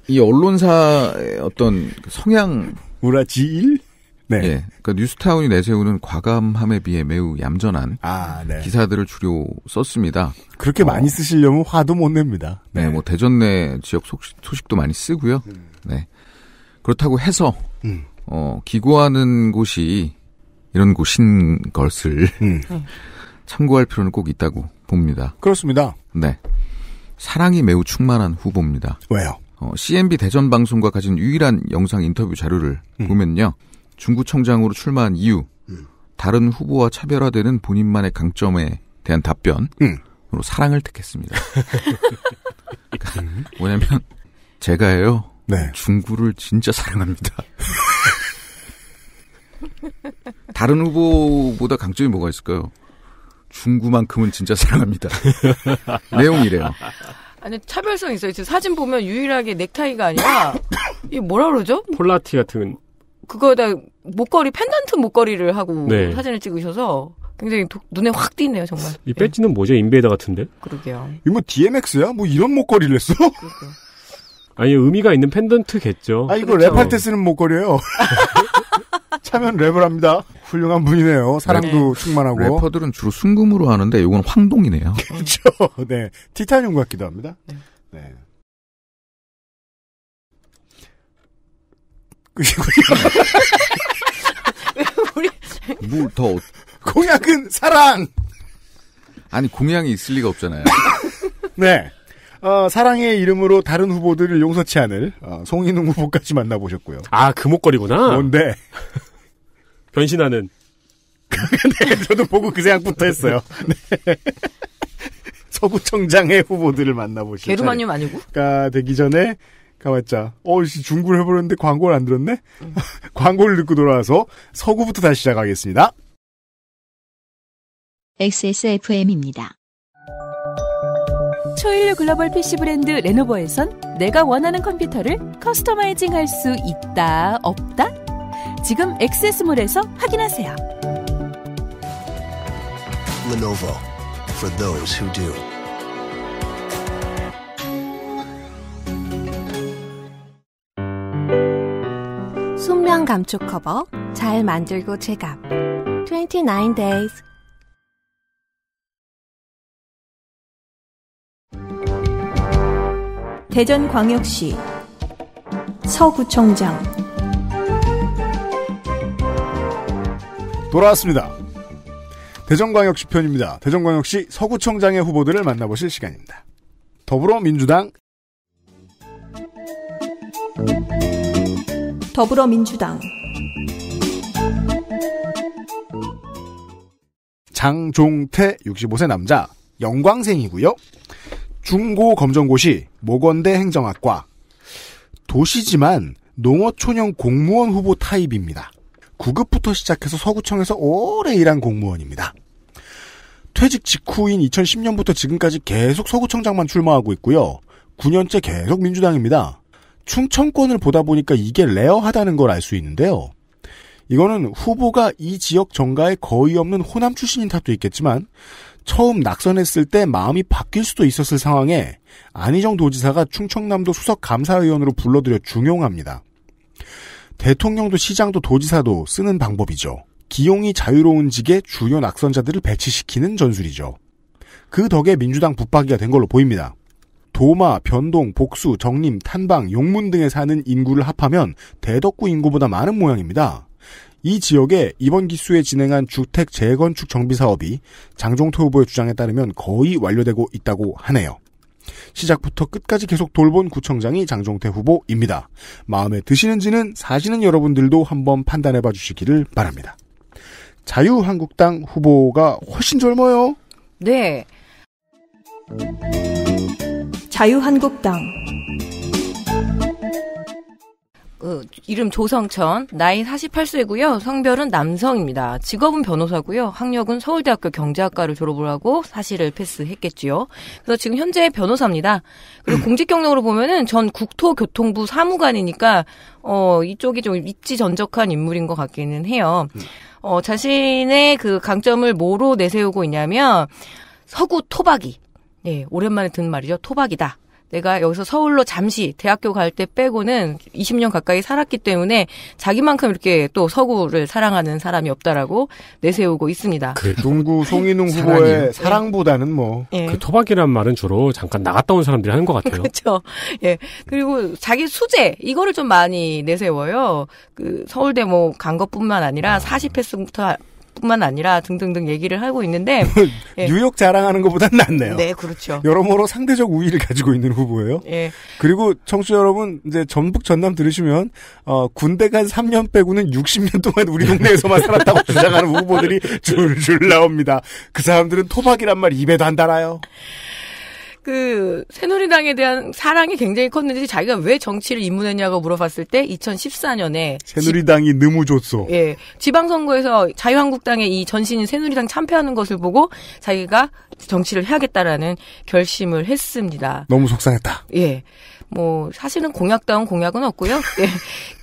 이 언론사의 어떤 성향. 우라질? 네. 예. 그러니까 뉴스타운이 내세우는 과감함에 비해 매우 얌전한 아, 네. 기사들을 주로 썼습니다. 그렇게 어, 많이 쓰시려면 화도 못 냅니다. 네, 네뭐 대전 내 지역 소식, 소식도 많이 쓰고요. 음. 네. 그렇다고 해서 음. 어, 기고하는 곳이 이런 곳인 것을 음. [LAUGHS] 참고할 필요는 꼭 있다고 봅니다. 그렇습니다. 네. 사랑이 매우 충만한 후보입니다. 왜요? 어, CNB 대전 방송과 가진 유일한 영상 인터뷰 자료를 음. 보면요. 중구청장으로 출마한 이유, 음. 다른 후보와 차별화되는 본인만의 강점에 대한 답변으로 음. 사랑을 택했습니다. [LAUGHS] 그러니까 뭐냐면 제가요 네. 중구를 진짜 사랑합니다. [LAUGHS] 다른 후보보다 강점이 뭐가 있을까요? 중구만큼은 진짜 사랑합니다. [LAUGHS] 내용이래요. 아니 차별성 있어요. 지금 사진 보면 유일하게 넥타이가 아니라 이 뭐라 그러죠? 폴라티 같은 그거에다 목걸이 펜던트 목걸이를 하고 네. 사진을 찍으셔서 굉장히 도, 눈에 확 띄네요 정말. 이 배지는 뭐죠? 인베이더 같은데? 그러게요. 이뭐 DMX야? 뭐 이런 목걸이를 했어? 아니 의미가 있는 펜던트겠죠. 아 이거 그렇죠. 랩할 때 쓰는 목걸이에요. [LAUGHS] 차면 랩을 합니다. 훌륭한 분이네요. 사랑도 네. 충만하고. 래퍼들은 주로 순금으로 하는데 이건 황동이네요. [LAUGHS] 그렇죠. 네. 티타늄 같기도 합니다. 네. 네. 뭐더 [LAUGHS] 어- 공약은 사랑. 아니 공약이 있을 리가 없잖아요. [LAUGHS] 네. 어, 사랑의 이름으로 다른 후보들을 용서치 않을 어, 송인웅 후보까지 만나보셨고요. 아 그 목걸이구나. 뭔데? [LAUGHS] 변신하는. 네, 저도 보고 그 생각부터 했어요. 네. 서구청장의 후보들을 만나보신 게르마늄 아니고? 가 되기 전에 가봤자 어씨 중구를 해버렸는데 광고를 안 들었네. [LAUGHS] 광고를 듣고 돌아와서 서구부터 다시 시작하겠습니다. XSFM입니다. 초일류 글로벌 PC 브랜드 레노버에선 내가 원하는 컴퓨터를 커스터마이징 할 수 있다, 없다? 지금 엑세스몰에서 확인하세요. l e n for those who do. 숙면 감촉 커버 잘 만들고 제갑 29 days 대전광역시 서구청장 돌아왔습니다. 대전광역시 편입니다. 대전광역시 서구청장의 후보들을 만나보실 시간입니다. 더불어민주당 더불어민주당 장종태 65세 남자 영광생이고요. 중고 검정고시 모건대 행정학과 도시지만 농어촌형 공무원 후보 타입입니다. 구급부터 시작해서 서구청에서 오래 일한 공무원입니다. 퇴직 직후인 2010년부터 지금까지 계속 서구청장만 출마하고 있고요. 9년째 계속 민주당입니다. 충청권을 보다 보니까 이게 레어하다는 걸 알 수 있는데요. 이거는 후보가 이 지역 정가에 거의 없는 호남 출신인 탓도 있겠지만 처음 낙선했을 때 마음이 바뀔 수도 있었을 상황에 안희정 도지사가 충청남도 수석 감사위원으로 불러들여 중용합니다. 대통령도 시장도 도지사도 쓰는 방법이죠. 기용이 자유로운 직에 주요 낙선자들을 배치시키는 전술이죠. 그 덕에 민주당 붙박이가 된 걸로 보입니다. 도마, 변동, 복수, 정림, 탄방, 용문 등에 사는 인구를 합하면 대덕구 인구보다 많은 모양입니다. 이 지역에 이번 기수에 진행한 주택 재건축 정비 사업이 장종토 후보의 주장에 따르면 거의 완료되고 있다고 하네요. 시작부터 끝까지 계속 돌본 구청장이 장종태 후보입니다. 마음에 드시는지는 사시는 여러분들도 한번 판단해 봐 주시기를 바랍니다. 자유한국당 후보가 훨씬 젊어요. 네. 자유한국당 그 어, 이름 조성천, 나이 48세고요. 성별은 남성입니다. 직업은 변호사고요. 학력은 서울대학교 경제학과를 졸업을 하고 사실을 패스했겠지요. 그래서 지금 현재 변호사입니다. 그리고 [CLEARS THROAT] 공직 경력으로 보면은 전 국토교통부 사무관이니까 어 이쪽이 좀 입지 전적한 인물인 것 같기는 해요. 음. 어 자신의 그 강점을 뭐로 내세우고 있냐면 서구 토박이 예, 오랜만에 듣는 말이죠. 토박이다. 내가 여기서 서울로 잠시 대학교 갈 때 빼고는 20년 가까이 살았기 때문에 자기만큼 이렇게 또 서구를 사랑하는 사람이 없다라고 내세우고 있습니다. 그 농구 [LAUGHS] 송인웅 후보의 네. 사랑보다는 뭐. 예. 그 토박이란 말은 주로 잠깐 나갔다 온 사람들이 하는 것 같아요. 그렇죠. 예. 그리고 자기 수제 이거를 좀 많이 내세워요. 그 서울대 뭐 간 것뿐만 아니라 아. 40회승부터 뉴욕뿐만 아니라 등등등 얘기를 하고 있는데 [LAUGHS] 예. 뉴욕 자랑하는 것보단 낫네요. 네, 그렇죠. 여러모로 상대적 우위를 가지고 있는 후보예요. 예. 그리고 청취자 여러분 이제 전북 전남 들으시면 어, 군대 간 3년 빼고는 60년 동안 우리 동네에서만 살았다고 [LAUGHS] 주장하는 후보들이 줄줄 나옵니다. 그 사람들은 토박이란 말 입에도 안 달아요. 그 새누리당에 대한 사랑이 굉장히 컸는지 자기가 왜 정치를 입문했냐고 물어봤을 때 2014년에 새누리당이 지, 너무 줬어. 예, 지방선거에서 자유한국당의 이 전신인 새누리당 참패하는 것을 보고 자기가 정치를 해야겠다라는 결심을 했습니다. 너무 속상했다. 예. 뭐 사실은 공약다운 공약은 없고요. [LAUGHS] 예.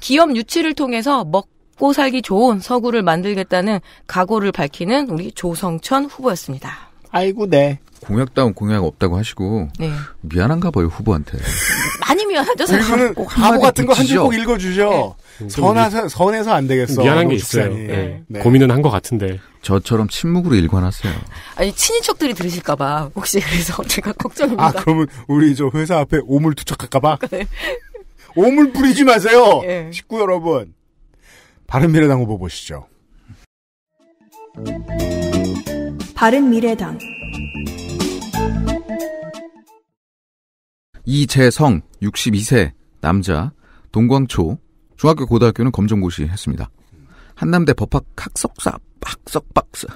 기업 유치를 통해서 먹고 살기 좋은 서구를 만들겠다는 각오를 밝히는 우리 조성천 후보였습니다. 아이고 네. 공약다운 공약 없다고 하시고 네. 미안한가 봐요 후보한테. [LAUGHS] 많이 미안하죠. 사실. 꼭 바보 같은 거 한 줄 꼭 읽어주죠. 네. 선에서 선해서 안 되겠어. 미안한 게 있어요. 네. 네. 네. 고민은 한 것 같은데. 저처럼 침묵으로 일관하세요. 아니 친인척들이 들으실까봐 혹시 그래서 [LAUGHS] 제가 걱정입니다. 아 그러면 우리 저 회사 앞에 오물 투척할까봐. [LAUGHS] 네. 오물 뿌리지 마세요. 예. 식구 여러분. 바른미래당 후보 보시죠. 바른미래당 이재성 62세 남자 동광초 중학교 고등학교는 검정고시 했습니다. 한남대 법학 학석사 박석 박사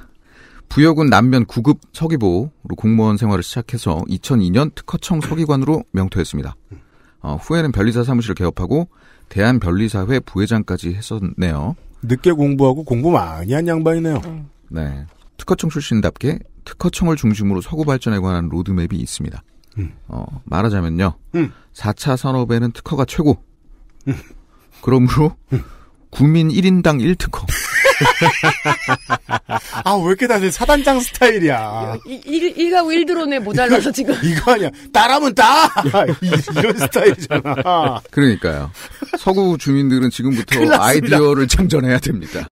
부여군 남면 9급 서기부로 공무원 생활을 시작해서 2002년 특허청 서기관으로 명퇴했습니다. 어, 후에는 변리사 사무실 을 개업하고 대한변리사회 부회장까지 했었네요. 늦게 공부하고 공부 많이 한 양반이네요. 네. 네. 특허청 출신답게 특허청을 중심으로 서구 발전에 관한 로드맵이 있습니다. 음. 어, 말하자면요. 음. 4차 산업에는 특허가 최고. 음. 그러므로 음. 국민 1인당 1특허. [LAUGHS] 아, 왜 이렇게 다들 사단장 스타일이야. 일, 일, 일가구 일드론에 모자라서 지금. [LAUGHS] 이거 아니야. 따라면 따! 이런 스타일이잖아. 그러니까요. 서구 주민들은 지금부터 아이디어를 창전해야 됩니다.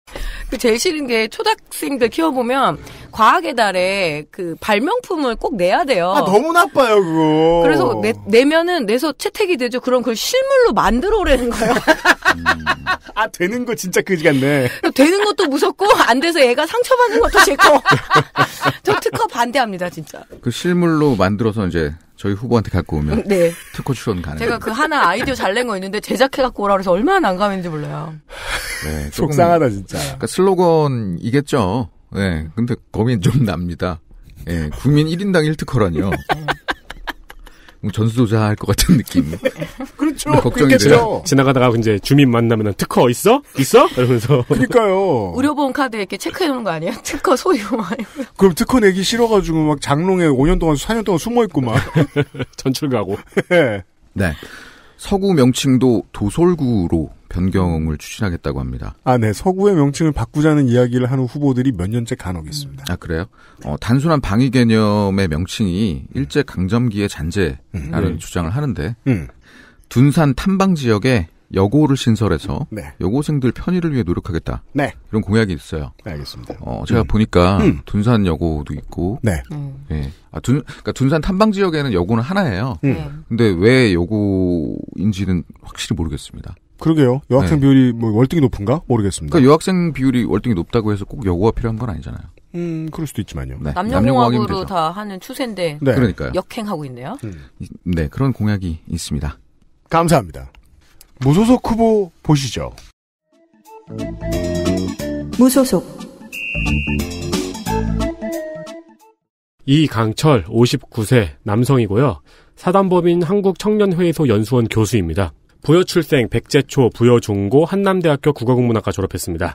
그 제일 싫은 게 초등학생들 키워보면 과학의 달에 그 발명품을 꼭 내야 돼요. 아, 너무 나빠요, 그거. 그래서 내, 내면은 내서 채택이 되죠. 그럼 그걸 실물로 만들어 오라는 거예요. [LAUGHS] [LAUGHS] 아 되는 거 진짜 그지 같네. 되는 것도 무섭고 안 돼서 애가 상처받는 것도 싫고 [LAUGHS] 저 특허 반대합니다 진짜. 그 실물로 만들어서 이제 저희 후보한테 갖고 오면 네. 특허 출원 가능. 제가 그 하나 아이디어 잘 낸 거 있는데 제작해 갖고 오라 그래서 얼마나 난감했는지 몰라요. 네, 속상하다 진짜. 그러니까 슬로건이겠죠. 네, 근데 고민 좀 납니다. 예, 네, 국민 1인당 1특허라니요. 뭐 전수조사 할것 같은 느낌. [LAUGHS] 네. 그렇죠. 네, 걱정이 돼요. 지나가다가 이제 주민 만나면 특허 있어? 있어? 이러면서. 그러니까요. [LAUGHS] 의료보험 카드에 이렇게 체크해 놓은거아니야 [LAUGHS] 특허 소유 막. 뭐 그럼 특허 내기 싫어가지고 막 장롱에 5년 동안 4년 동안 숨어 있고 막. 전출 가고. 예. 네. 서구 명칭도 도솔구로 변경을 추진하겠다고 합니다. 아, 네. 서구의 명칭을 바꾸자는 이야기를 하는 후보들이 몇 년째 간혹 있습니다. 아, 그래요? 어, 단순한 방위 개념의 명칭이 일제 강점기의 잔재라는 음. 주장을 하는데 음. 둔산 탐방 지역에 여고를 신설해서 네. 여고생들 편의를 위해 노력하겠다. 네. 이런 공약이 있어요. 네, 알겠습니다. 어, 제가 음. 보니까 음. 둔산 여고도 있고, 네. 음. 예. 아, 둔, 그러니까 둔산 탐방 지역에는 여고는 하나예요. 음. 네. 근데 왜 여고인지는 확실히 모르겠습니다. 그러게요. 여학생 네. 비율이 뭐 월등히 높은가 모르겠습니다. 그러니까 여학생 비율이 월등히 높다고 해서 꼭 여고가 필요한 건 아니잖아요. 음, 그럴 수도 있지만요. 네. 남녀공학으로 다 하는 추세인데 네. 그러니까요. 역행하고 있네요. 음. 네, 그런 공약이 있습니다. 감사합니다. 무소속 후보 보시죠. 무소속 이강철 59세 남성이고요. 사단법인 한국청년회의소 연수원 교수입니다. 부여출생, 백제초, 부여종고 한남대학교 국어국문학과 졸업했습니다.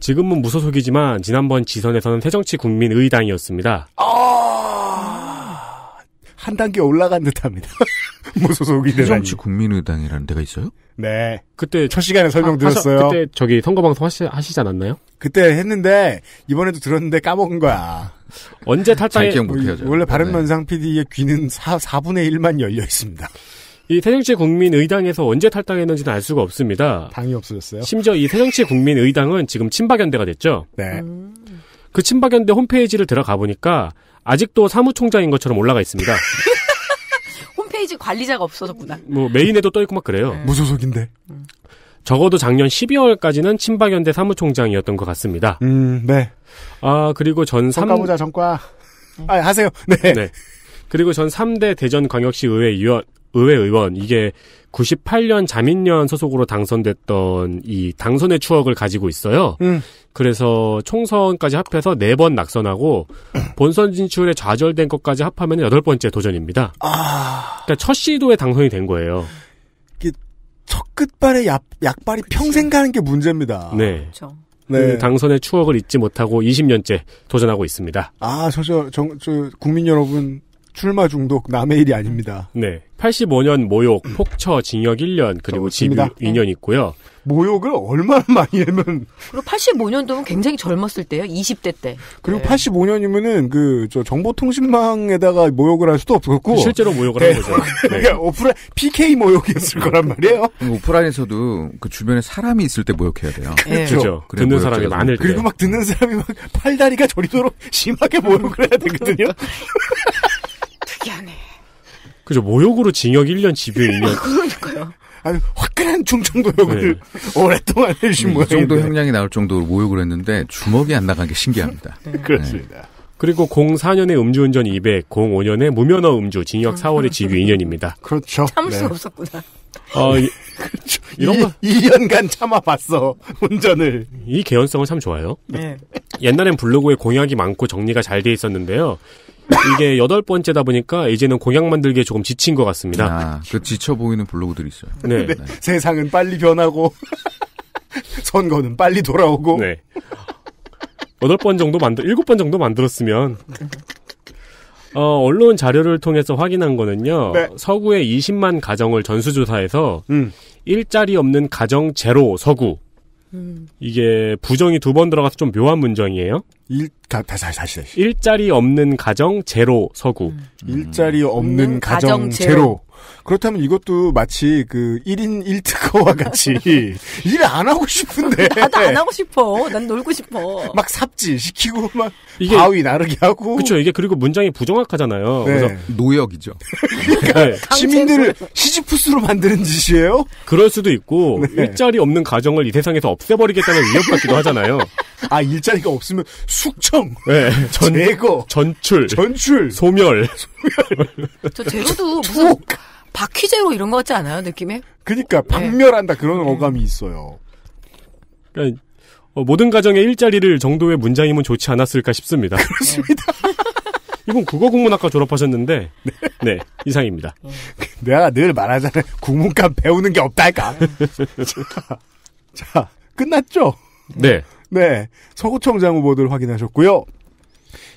지금은 무소속이지만 지난번 지선에서는 새정치국민의당이었습니다. 아... 한 단계 올라간 듯합니다. [LAUGHS] 무소속이 되다 새정치국민의당이라는 데가 있어요? 네. 그때 첫 시간에 설명드렸어요. 아, 그때 저기 선거방송 하시, 하시지 않았나요? 그때 했는데 이번에도 들었는데 까먹은 거야. 언제 탈당에 기억 해 원래 바른면상 PD의 네. 귀는 4, 4분의 1만 열려 있습니다. 이 새정치 국민의당에서 언제 탈당했는지는 알 수가 없습니다. 당이 없어졌어요. 심지어 이 새정치 국민의당은 지금 친박연대가 됐죠. 네. 음. 그 친박연대 홈페이지를 들어가 보니까 아직도 사무총장인 것처럼 올라가 있습니다. [LAUGHS] 홈페이지 관리자가 없어졌구나뭐 메인에도 떠 있고 막 그래요. 네. 무소속인데. 음. 적어도 작년 12월까지는 친박연대 사무총장이었던 것 같습니다. 음, 네. 아 그리고 전 3. 정과보자 정과. 아 하세요. 네. 네. 그리고 전 3대 대전광역시 의회 의원 의회 의원 이게 98년 자민련 소속으로 당선됐던 이 당선의 추억을 가지고 있어요. 음. 그래서 총선까지 합해서 네 번 낙선하고 음. [CLEARS THROAT] 본선 진출에 좌절된 것까지 합하면 여덟 번째 도전입니다. 아... 그러니까 첫 시도에 당선이 된 거예요. 첫 끝발의 약, 약발이 그치. 평생 가는 게 문제입니다. 네. 그렇 그 네. 그 당선의 추억을 잊지 못하고 20년째 도전하고 있습니다. 아, 저, 저, 저, 저 국민 여러분, 출마 중독 남의 일이 아닙니다. 네. 85년 모욕, 폭처, 징역 1년, 그리고 집 2년 있고요. 모욕을 얼마나 [LAUGHS] 많이 하면. 그리고 85년도면 굉장히 젊었을 때요. 20대 때. 그리고 네. 85년이면은 그, 저 정보통신망에다가 모욕을 할 수도 없었고. 실제로 모욕을 네. 한 거죠. [LAUGHS] 네. 그러니까 네. 오프라인, PK 모욕이었을 거란 말이에요. 오프라인에서도 그 주변에 사람이 있을 때 모욕해야 돼요. 예. 그렇죠. 그래, 듣는 사람이 많을 때. 그리고 막 듣는 사람이 막 팔다리가 저리도록 [LAUGHS] 심하게 모욕을 해야 되거든요. 특이하네. 그죠. 모욕으로 징역 1년, 집유 2년. 그러니까요. 아니, 화끈한 충청도 욕을 네. 오랫동안 해주신 음, 모양이 정도 형량이 나올 정도로 모욕을 했는데 주먹이 안 나간 게 신기합니다. 네. 네. 그렇습니다. 그리고 04년에 음주운전 200, 05년에 무면허 음주 징역 4월에 집유 2년입니다. 그렇죠. 참을 네. 수 없었구나. 어, 이, 그렇죠. 이런 거 2년간 참아봤어 운전을. 이 개연성은 참 좋아요. 네. 옛날엔 블로그에 공약이 많고 정리가 잘 돼 있었는데요. 이게 여덟 번째다 보니까 이제는 공약 만들기에 조금 지친 것 같습니다. 아, 그 지쳐 보이는 블로그들이 있어요. 네. 네. 세상은 빨리 변하고 [LAUGHS] 선거는 빨리 돌아오고. 네. 여덟 번 정도 만들, 일곱 번 정도 만들었으면. 어, 언론 자료를 통해서 확인한 거는요. 네. 서구의 20만 가정을 전수조사해서 음. 일자리 없는 가정 제로 서구. 음. 이게 부정이 두 번 들어가서 좀 묘한 문장이에요 일, 다, 시 다시, 다시. 일자리 없는 가정 제로 서구. 음. 일자리 음. 없는 음. 가정, 가정 제로. 제로. 그렇다면 이것도 마치 그 1인 1특허와 같이 일 안 [LAUGHS] 하고 싶은데. 아, 나도 안 하고 싶어. 난 놀고 싶어. 막 삽질 시키고 막 이게, 바위 나르기 하고. 그렇죠. 이게 그리고 문장이 부정확하잖아요. 네. 그래서 노역이죠. 그러니까 네. 시민들을 시지푸스로 만드는 짓이에요? 그럴 수도 있고 네. 일자리 없는 가정을 이 세상에서 없애버리겠다는 위협 같기도 하잖아요. 아 일자리가 없으면 숙청 수령, 네, 전, 제거, 전출, 전출, 소멸. 소멸. 저 제로도 [LAUGHS] 무슨 바퀴제로 이런 거 같지 않아요 느낌에? 그니까 박멸한다 네. 그런 네. 어감이 있어요. 그러니까 어, 모든 가정의 일자리를 정도의 문장이면 좋지 않았을까 싶습니다. [LAUGHS] 그렇습니다. [LAUGHS] 이분 국어국문학과 졸업하셨는데 네, 네 이상입니다. 네. 내가 늘 말하잖아요. 국문과 배우는 게없다니까 네. 자, 자 끝났죠? 네. 네. 서구청장 후보들 확인하셨고요.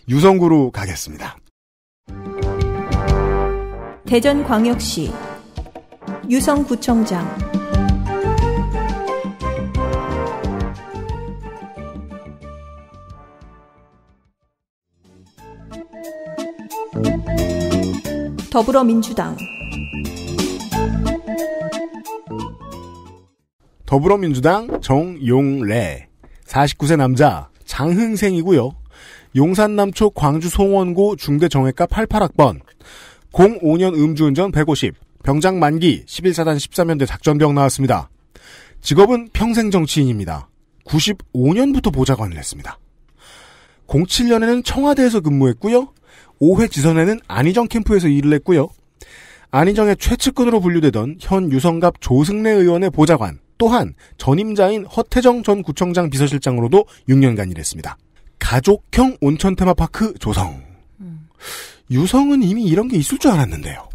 유성구로 가겠습니다. 대전광역시 유성구청장 더불어민주당 더불어민주당 정용래 49세 남자 장흥생이고요. 용산 남초 광주 송원고 중대 정외과 88학번 05년 음주운전 150 병장 만기 11사단 13연대 작전병 나왔습니다. 직업은 평생 정치인입니다. 95년부터 보좌관을 했습니다. 07년에는 청와대에서 근무했고요. 5회 지선에는 안희정 캠프에서 일을 했고요. 안희정의 최측근으로 분류되던 현 유성갑 조승래 의원의 보좌관, 또한 전임자인 허태정 전 구청장 비서실장으로도 6년간 일했습니다. 가족형 온천 테마파크 조성. 음. 유성은 이미 이런 게 있을 줄 알았는데요.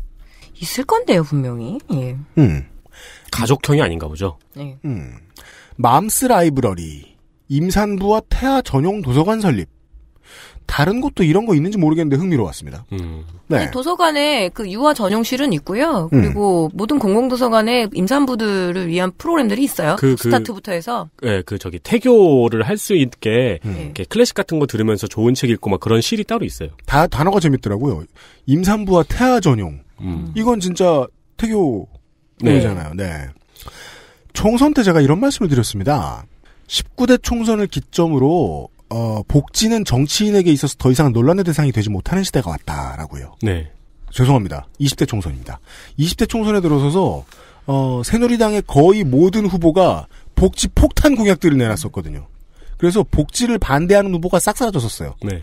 있을 건데요, 분명히. 예. 음. 가족형이 아닌가 보죠. 네. 음. 맘스 라이브러리, 임산부와 태아 전용 도서관 설립, 다른 곳도 이런 거 있는지 모르겠는데 흥미로웠습니다. 음. 네. 도서관에 그 유아 전용실은 있고요. 음. 그리고 음. 모든 공공도서관에 임산부들을 위한 프로그램들이 있어요. 그, 그, 스타트부터 해서. 네, 그 저기 태교를 할 수 있게 음. 네. 클래식 같은 거 들으면서 좋은 책 읽고 막 그런 실이 따로 있어요. 다 단어가 재밌더라고요. 임산부와 태아 전용. 음. 이건 진짜 태교잖아요. 네. 네. 총선 때 제가 이런 말씀을 드렸습니다. 19대 총선을 기점으로 어, 복지는 정치인에게 있어서 더 이상 논란의 대상이 되지 못하는 시대가 왔다라고요. 네. 죄송합니다. 20대 총선입니다. 20대 총선에 들어서서 어, 새누리당의 거의 모든 후보가 복지 폭탄 공약들을 내놨었거든요. 그래서 복지를 반대하는 후보가 싹 사라졌었어요. 네.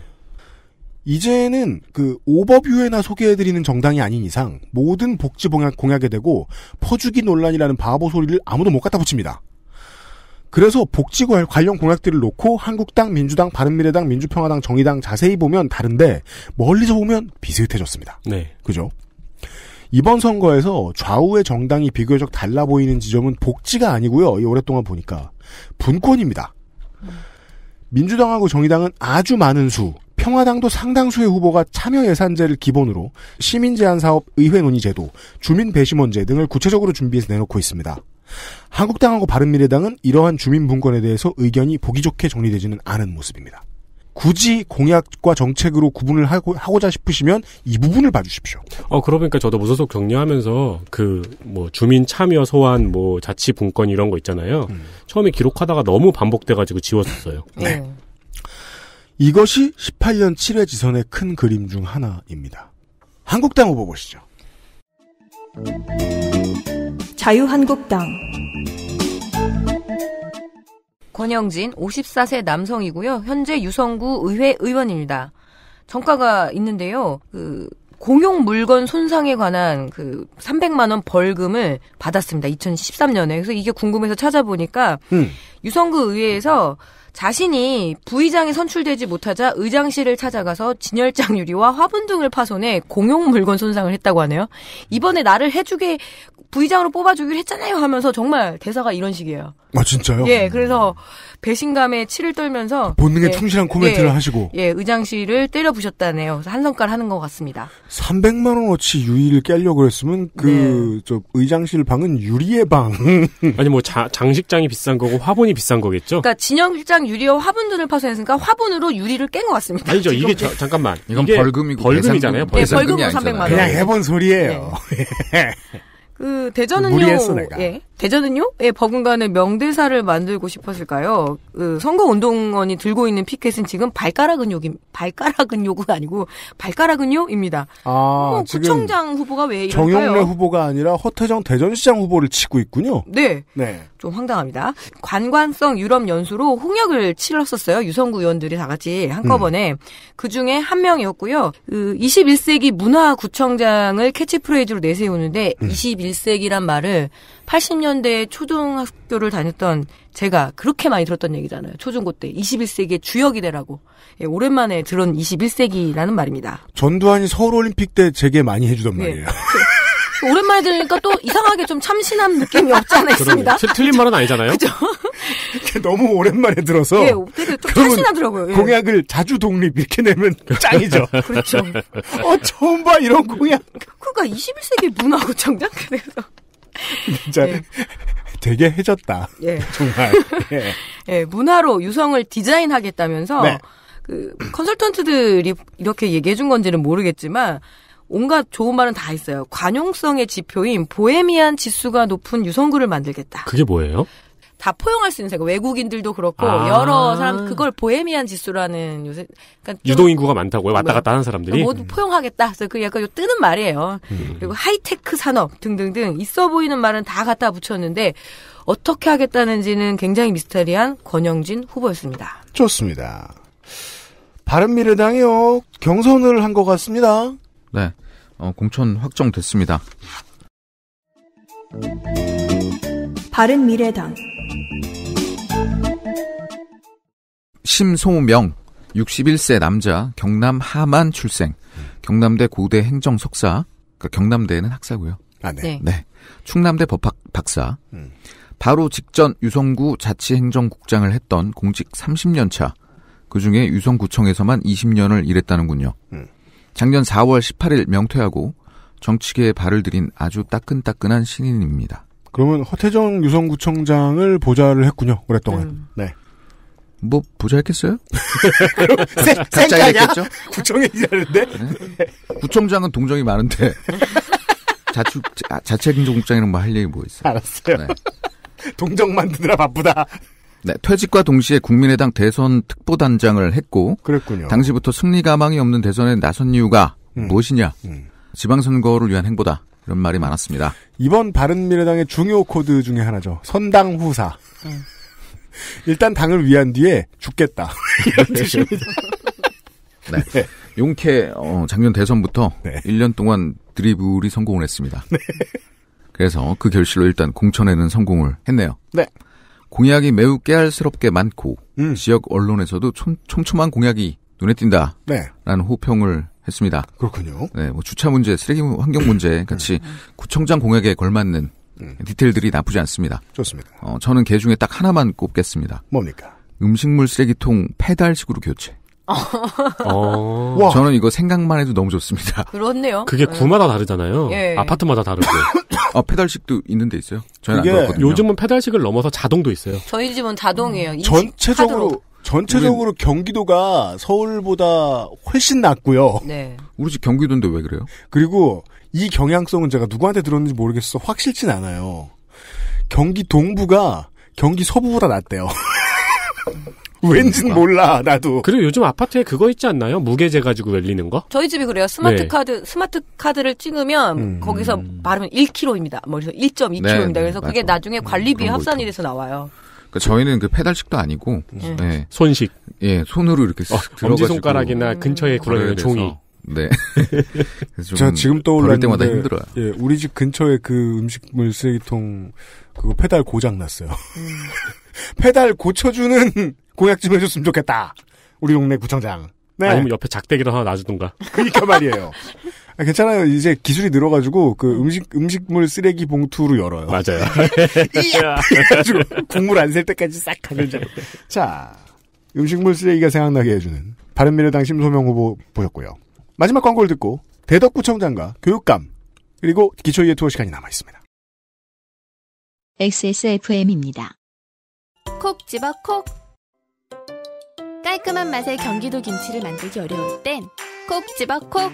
이제는 그 오버뷰에나 소개해드리는 정당이 아닌 이상 모든 복지 공약, 공약에 대고 퍼주기 논란이라는 바보 소리를 아무도 못 갖다 붙입니다. 그래서 복지 관련 공약들을 놓고 한국당, 민주당, 바른미래당, 민주평화당, 정의당 자세히 보면 다른데 멀리서 보면 비슷해졌습니다. 네. 그죠? 이번 선거에서 좌우의 정당이 비교적 달라 보이는 지점은 복지가 아니고요. 이 오랫동안 보니까 분권입니다. 민주당하고 정의당은 아주 많은 수 평화당도 상당수의 후보가 참여 예산제를 기본으로 시민 제안 사업, 의회 논의 제도, 주민 배심원제 등을 구체적으로 준비해서 내놓고 있습니다. 한국당하고 바른미래당은 이러한 주민 분권에 대해서 의견이 보기 좋게 정리되지는 않은 모습입니다. 굳이 공약과 정책으로 구분을 하고, 하고자 싶으시면 이 부분을 봐주십시오. 어, 그러니까 저도 무소속 격려하면서 그, 뭐, 주민 참여 소환, 뭐, 자치 분권 이런 거 있잖아요. 음. 처음에 기록하다가 너무 반복돼가지고 지웠었어요. 네. 이것이 18년 7회 지선의 큰 그림 중 하나입니다. 한국당 후보 보시죠. 자유한국당 권영진 54세 남성이고요. 현재 유성구 의회 의원입니다. 정가가 있는데요. 그 공용 물건 손상에 관한 그 300만 원 벌금을 받았습니다. 2013년에. 그래서 이게 궁금해서 찾아보니까 음. 유성구 의회에서 음. 자신이 부의장에 선출되지 못하자 의장실을 찾아가서 진열장 유리와 화분 등을 파손해 공용 물건 손상을 했다고 하네요. 이번에 나를 해주게 부의장으로 뽑아주기로 했잖아요 하면서 정말 대사가 이런 식이에요. 아 진짜요? 예, 그래서 배신감에 치를 떨면서 본능에 예, 충실한 코멘트를 예, 하시고 예, 의장실을 때려 부셨다네요. 한 성깔 하는 것 같습니다. 300만 원어치 유리를 깨려고 했으면 그저 네. 의장실 방은 유리의 방. [LAUGHS] 아니 뭐 자, 장식장이 비싼 거고 화분이 비싼 거겠죠? 그러니까 진영실장 유리와 화분들을 파손했으니까 화분으로 유리를 깬 것 같습니다. 아니죠. 이게 저, 잠깐만. 이건 벌금이고 벌금이잖아요. 벌금. 네, 벌금 300만 원. 그냥 해본 소리예요. 네. [LAUGHS] [LAUGHS] 그 대전은요. 무리했어 내가. 예. 대전은요? 예, 버금가는 명대사를 만들고 싶었을까요? 그 선거운동원이 들고 있는 피켓은 지금 발가락 근육이, 발가락 근육은 아니고 발가락 근육입니다. 아, 어, 구청장 후보가 왜 이럴까요? 정용래 후보가 아니라 허태정 대전시장 후보를 치고 있군요. 네. 네. 좀 황당합니다. 관관성 유럽 연수로 홍역을 치렀었어요. 유성구 의원들이 다 같이 한꺼번에. 음. 그 중에 한 명이었고요. 그 21세기 문화구청장을 캐치프레이즈로 내세우는데 음. 21세기란 말을 80년대 초등학교를 다녔던 제가 그렇게 많이 들었던 얘기잖아요. 초중고 때 21세기의 주역이 되라고. 예, 오랜만에 들은 21세기라는 말입니다. 전두환이 서울올림픽 때 제게 많이 해주던 네. 말이에요. 예. [LAUGHS] 오랜만에 들으니까 또 이상하게 좀 참신한 느낌이 없지 않아 있습니다. 틀린 말은 아니잖아요. 그죠? 너무 오랜만에 들어서. 예, 되게 좀 참신하더라고요. 예. 공약을 자주 독립 이렇게 내면 짱이죠. [LAUGHS] 그렇죠. 어, 처음 봐, 이런 공약. 그니까 21세기 문화구청장? 그래서. 진짜 [LAUGHS] 네. 예. 되게 해졌다. 예. [LAUGHS] 정말. 예. [LAUGHS] 예. 문화로 유성을 디자인하겠다면서 네. 그 컨설턴트들이 이렇게 얘기해 준 건지는 모르겠지만 온갖 좋은 말은 다 있어요. 관용성의 지표인 보헤미안 지수가 높은 유성구를 만들겠다. 그게 뭐예요? 다 포용할 수 있는 세계 외국인들도 그렇고 아 여러 사람 그걸 보헤미안 지수라는 요새 그러니까 유동 인구가 많다고요 왔다 갔다 하는 사람들이 모두 음. 포용하겠다 그래서 그 약간 요 뜨는 말이에요 음. 그리고 하이테크 산업 등등등 있어 보이는 말은 다 갖다 붙였는데 어떻게 하겠다는지는 굉장히 미스터리한 권영진 후보였습니다 좋습니다 바른미래당이요 경선을 한 것 같습니다 네 어, 공천 확정됐습니다 바른미래당 심소명 61세 남자 경남 하만 출생 경남대 고대 행정 석사 그러니까 경남대는 학사고요. 아, 네. 네. 네. 충남대 법학 박사. 음. 바로 직전 유성구 자치행정국장을 했던 공직 30년 차. 그 중에 유성구청에서만 20년을 일했다는군요. 음. 작년 4월 18일 명퇴하고 정치계에 발을 들인 아주 따끈따끈한 신인입니다. 그러면 허태정 유성구청장을 보좌를 했군요. 오랫동안. 음. 네. 뭐부자였겠어요 각자 일했겠죠? 구청에 일하는데? 네. 구청장은 동정이 많은데 [LAUGHS] 자축 자책인종국장이랑 뭐할 얘기 뭐 있어요? 알았어요. 네. [LAUGHS] 동정 만드느라 바쁘다. 네, 퇴직과 동시에 국민의당 대선 특보단장을 했고, 그랬군요. 당시부터 승리 가망이 없는 대선에 나선 이유가 음. 무엇이냐? 음. 지방선거를 위한 행보다. 이런 말이 많았습니다. 이번 바른미래당의 중요 코드 중에 하나죠. 선당 후사. 음. 일단 당을 위한 뒤에 죽겠다. [LAUGHS] 이런 네. 네. 네. 용케 어, 작년 대선부터 네. 1년 동안 드리블이 성공을 했습니다. 네. 그래서 그 결실로 일단 공천에는 성공을 했네요. 네. 공약이 매우 깨알스럽게 많고 음. 지역 언론에서도 촘, 촘한 공약이 눈에 띈다. 네. 라는 호평을 했습니다. 그렇군요. 네, 뭐 주차 문제, 쓰레기 환경 문제 같이 음. 구청장 공약에 걸맞는 음. 디테일들이 나쁘지 않습니다. 좋습니다. 어, 저는 개 중에 딱 하나만 꼽겠습니다. 뭡니까? 음식물 쓰레기통 페달식으로 교체. 어. 어. [LAUGHS] 저는 이거 생각만 해도 너무 좋습니다. [LAUGHS] 그렇네요. 그게 네. 구마다 다르잖아요. 예. 아파트마다 다르고. [COUGHS] 아, 페달식도 있는 데 있어요? 저는 그게 요즘은 페달식을 넘어서 자동도 있어요. 저희 집은 자동이에요. 음. 전체적으로 카드로. 전체적으로 우리... 경기도가 서울보다 훨씬 낫고요. 네. 우리 집 경기도인데 왜 그래요? 그리고 이 경향성은 제가 누구한테 들었는지 모르겠어 확실진 않아요. 경기 동부가 경기 서부보다 낫대요. [LAUGHS] 왠진 그러니까. 몰라 나도. 그리고 요즘 아파트에 그거 있지 않나요? 무게재 가지고 열리는 거? 저희 집이 그래요. 스마트 네. 카드 스마트 카드를 찍으면 음. 거기서 말하면 1kg입니다. 머리서 1.2kg입니다. 네, 그래서 네, 그게 나중에 관리비 합산이 돼서 나와요. 그러니까 저희는 그 페달식도 아니고 네. 네. 손식. 예, 손으로 이렇게 어, 엄지 손가락이나 근처에 굴러있는 음. 종이. 네. 제가 [LAUGHS] 지금 떠올랐는데 때마다 힘들어요. 예, 우리 집 근처에 그 음식물 쓰레기통 그거 페달 고장 났어요. 음. [LAUGHS] 페달 고쳐주는 공약 좀 해줬으면 좋겠다. 우리 동네 구청장. 네. 아니면 옆에 작대기를 하나 놔주던가. [LAUGHS] 그니까 말이에요. 아, 괜찮아요. 이제 기술이 늘어가지고 그 음식 음식물 쓰레기 봉투로 열어요. 맞아요. 가지 국물 안 셀 때까지 싹 가는 자, 음식물 쓰레기가 생각나게 해주는 바른미래당 심소명 후보 보셨고요. 마지막 광고를 듣고 대덕구청장과 교육감 그리고 기초이해 투어 시간이 남아 있습니다. XSFM입니다. 콕 집어 콕. 깔끔한 맛의 경기도 김치를 만들기 어려울 땐 콕 집어 콕.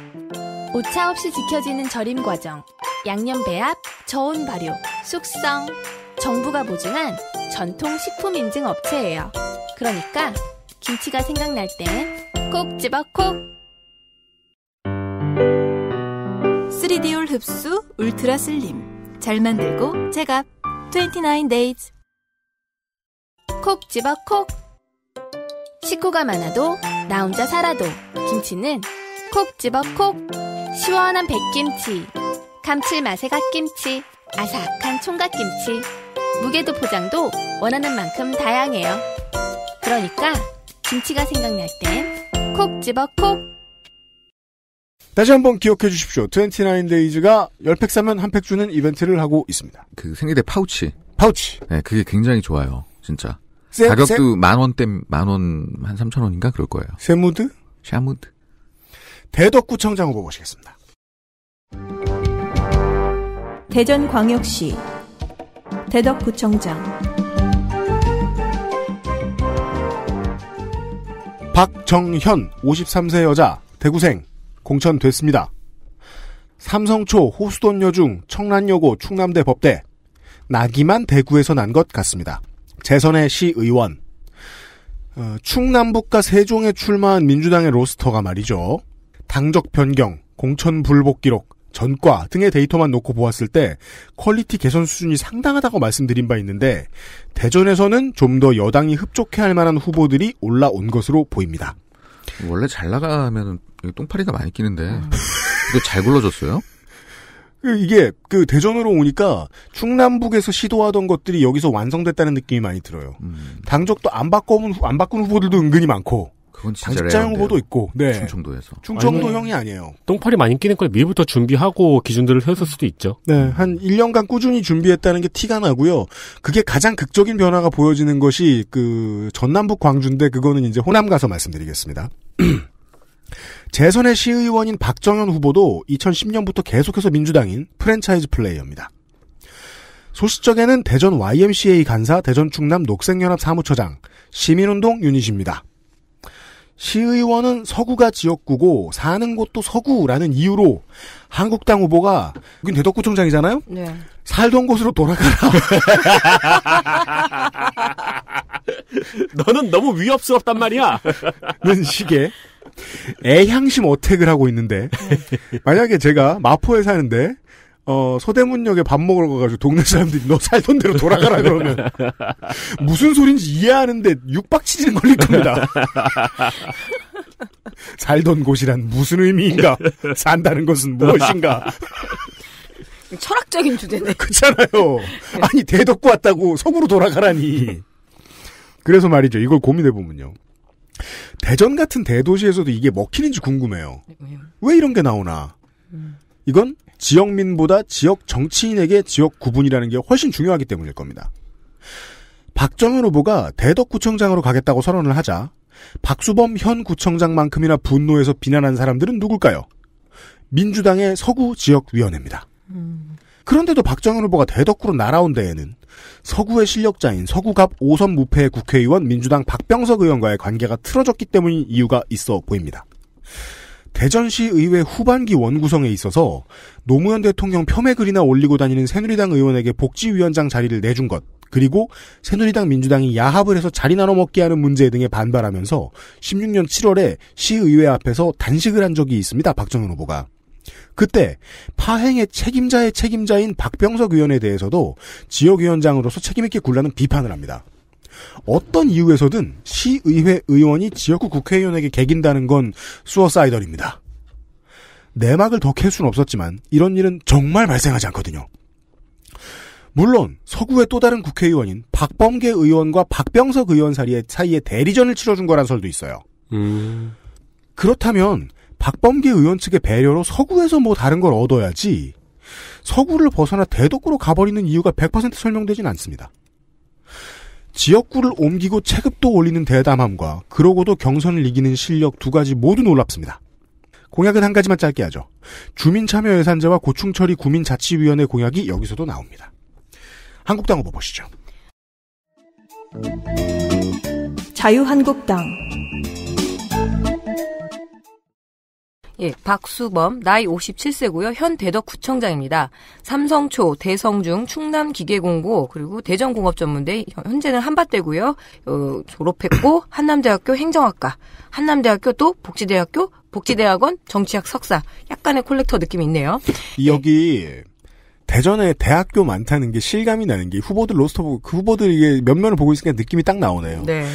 오차 없이 지켜지는 절임 과정, 양념 배합, 저온 발효, 숙성. 정부가 보증한 전통 식품 인증 업체예요. 그러니까 김치가 생각날 때는 콕 집어 콕. 스디올 흡수 울트라 슬림 잘 만들고 제갑 29 days 콕 집어 콕 식구가 많아도 나 혼자 살아도 김치는 콕 집어 콕 시원한 백김치 감칠맛의 갓김치 아삭한 총각김치 무게도 포장도 원하는 만큼 다양해요 그러니까 김치가 생각날 땐 콕 집어 콕 다시 한번 기억해 주십시오. 29데이즈가 10팩 사면 한팩 주는 이벤트를 하고 있습니다. 그생일대 파우치. 파우치. 네, 그게 굉장히 좋아요. 진짜. 세, 가격도 만 원대, 만 원, 한 3천 원인가 그럴 거예요. 세무드? 샤무드. 대덕구청장 후보 보시겠습니다. 대전광역시 대덕구청장 박정현 53세 여자 대구생 공천됐습니다. 삼성초, 호수돈여중, 청란여고, 충남대 법대. 나기만 대구에서 난 것 같습니다. 재선의 시의원. 어, 충남북과 세종에 출마한 민주당의 로스터가 말이죠. 당적 변경, 공천 불복 기록, 전과 등의 데이터만 놓고 보았을 때 퀄리티 개선 수준이 상당하다고 말씀드린 바 있는데 대전에서는 좀 더 여당이 흡족해할 만한 후보들이 올라온 것으로 보입니다. 원래 잘 나가면 똥파리가 많이 끼는데 음. 잘굴러줬어요 그, 이게 그 대전으로 오니까 충남북에서 시도하던 것들이 여기서 완성됐다는 느낌이 많이 들어요. 음. 당적도 안 바꿔본 안 바꾼 후보들도 은근히 많고. 그건 당직자형 후보도 있고. 네. 충청도에서. 충청도형이 아니에요. 똥파리 많이 끼는 걸 미리부터 준비하고 기준들을 세웠을 수도 있죠. 네. 한 1년간 꾸준히 준비했다는 게 티가 나고요. 그게 가장 극적인 변화가 보여지는 것이 그 전남북 광주인데 그거는 이제 호남 가서 말씀드리겠습니다. [CLEARS THROAT] 재선의 시의원인 박정현 후보도 2010년부터 계속해서 민주당인 프랜차이즈 플레이어입니다. 소식적에는 대전 YMCA 간사, 대전 충남 녹색연합 사무처장, 시민운동 유닛입니다. 시의원은 서구가 지역구고 사는 곳도 서구라는 이유로 한국당 후보가 여긴 대덕구청장이잖아요. 네. 살던 곳으로 돌아가라. [LAUGHS] [LAUGHS] 너는 너무 위협스럽단 말이야. 는 식의 애향심 어택을 하고 있는데 만약에 제가 마포에 사는데 어, 서대문역에 밥 먹으러 가가지고 동네 사람들이 너 살던 대로 돌아가라 그러면 무슨 소린지 이해하는데 6박 7일 걸릴 겁니다. 살던 곳이란 무슨 의미인가? 산다는 것은 무엇인가? 철학적인 주제네. 그렇잖아요. 아니 대덕구 왔다고 서구로 돌아가라니. 그래서 말이죠. 이걸 고민해보면요. 대전 같은 대도시에서도 이게 먹히는지 궁금해요. 왜 이런 게 나오나? 음. 이건 지역민보다 지역 정치인에게 지역 구분이라는 게 훨씬 중요하기 때문일 겁니다. 박정현 후보가 대덕구청장으로 가겠다고 선언을 하자 박수범 현 구청장만큼이나 분노해서 비난한 사람들은 누굴까요? 민주당의 서구 지역위원회입니다. 음. 그런데도 박정현 후보가 대덕구로 날아온 데에는 서구의 실력자인 서구갑 오선 무패 국회의원 민주당 박병석 의원과의 관계가 틀어졌기 때문인 이유가 있어 보입니다. 대전시 의회 후반기 원구성에 있어서 노무현 대통령 폄훼글이나 올리고 다니는 새누리당 의원에게 복지위원장 자리를 내준 것, 그리고 새누리당 민주당이 야합을 해서 자리 나눠 먹게 하는 문제 등에 반발하면서 16년 7월에 시의회 앞에서 단식을 한 적이 있습니다. 박정현 후보가. 그때 파행의 책임자의 책임자인 박병석 의원에 대해서도 지역위원장으로서 책임있게 굴라는 비판을 합니다. 어떤 이유에서든 시의회 의원이 지역구 국회의원에게 개긴다는 건 수어사이덜입니다. 내막을 더캘순 없었지만 이런 일은 정말 발생하지 않거든요. 물론 서구의 또 다른 국회의원인 박범계 의원과 박병석 의원 사이의 차이에 대리전을 치러준 거란 설도 있어요. 음... 그렇다면 박범계 의원 측의 배려로 서구에서 뭐 다른 걸 얻어야지 서구를 벗어나 대덕구로 가버리는 이유가 100% 설명되진 않습니다. 지역구를 옮기고 체급도 올리는 대담함과 그러고도 경선을 이기는 실력 두 가지 모두 놀랍습니다. 공약은 한 가지만 짧게 하죠. 주민참여 예산제와 고충처리 구민자치위원회 공약이 여기서도 나옵니다. 한국당 후보 보시죠. 자유한국당 예, 박수범 나이 57세고요. 현 대덕구청장입니다. 삼성초, 대성중, 충남기계공고 그리고 대전공업전문대 현재는 한밭대고요. 어, 졸업했고 한남대학교 행정학과, 한남대학교 또 복지대학교 복지대학원 정치학 석사. 약간의 콜렉터 느낌이 있네요. 여기 예. 대전에 대학교 많다는 게 실감이 나는 게 후보들 로스터 보고 그 후보들 이게 몇 면을 보고 있으니까 느낌이 딱 나오네요. 네.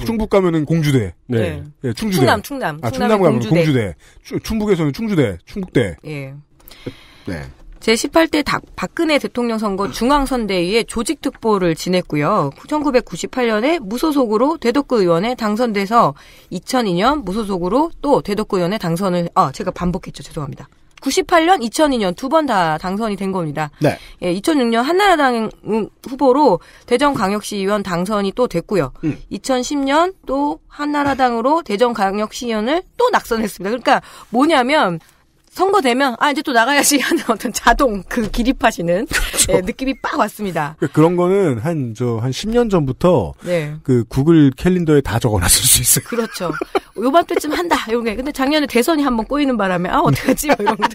예. 충북 가면은 공주대. 네. 네. 예, 충주대. 충남, 충남. 아, 충남 가면 공주대. 공주대. 충북에서는 충주대, 충북대. 예. 네. 제18대 박근혜 대통령 선거 중앙선대위에 조직특보를 지냈고요. 1998년에 무소속으로 대덕구 의원에 당선돼서 2002년 무소속으로 또 대덕구 의원에 당선을 아 제가 반복했죠. 죄송합니다. 98년, 2002년 두 번 다 당선이 된 겁니다. 네. 예, 2006년 한나라당 후보로 대전광역시의원 당선이 또 됐고요. 음. 2010년 또 한나라당으로 대전광역시의원을 또 낙선했습니다. 그러니까 뭐냐면 선거되면 아 이제 또 나가야지 [LAUGHS] 하는 어떤 자동 그 기립하시는 [LAUGHS] 그렇죠. 예, 느낌이 빡 왔습니다. 그 그런 거는 한 저한 한 10년 전부터 네. 그 구글 캘린더에 다 적어놨을 수 있어요. 그렇죠. 요맘때쯤 한다 요게 근데 작년에 대선이 한번 꼬이는 바람에 아 어떡하지 이런 거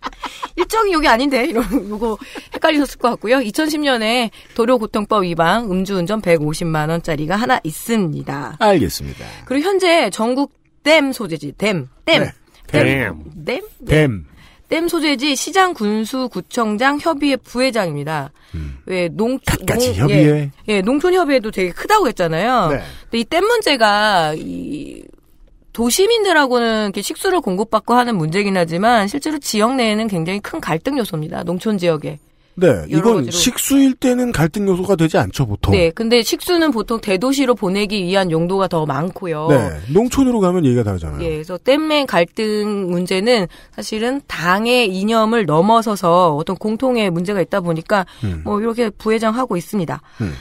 [LAUGHS] 일정이 여기 아닌데 이런 요거 헷갈리셨을 것 같고요. 2010년에 도로교통법 위반 음주운전 150만 원짜리가 하나 있습니다. 알겠습니다. 그리고 현재 전국 댐 소재지 댐댐 네. 댐. 댐? 네. 댐. 댐 소재지 시장 군수 구청장 협의회 부회장입니다. 음. 왜 예, 농, 같이 협의회. 예, 예, 농촌 협의회도 되게 크다고 했잖아요. 네. 근데 이댐 문제가 이 도시민들하고는 이렇게 식수를 공급받고 하는 문제긴 하지만 실제로 지역 내에는 굉장히 큰 갈등 요소입니다. 농촌 지역에. 네, 이건 식수일 때는 갈등 요소가 되지 않죠 보통. 네, 근데 식수는 보통 대도시로 보내기 위한 용도가 더 많고요. 네, 농촌으로 가면 얘기가 다르잖아요. 예, 그래서 땜맨 갈등 문제는 사실은 당의 이념을 넘어서서 어떤 공통의 문제가 있다 보니까 음. 뭐 이렇게 부회장하고 있습니다. 음.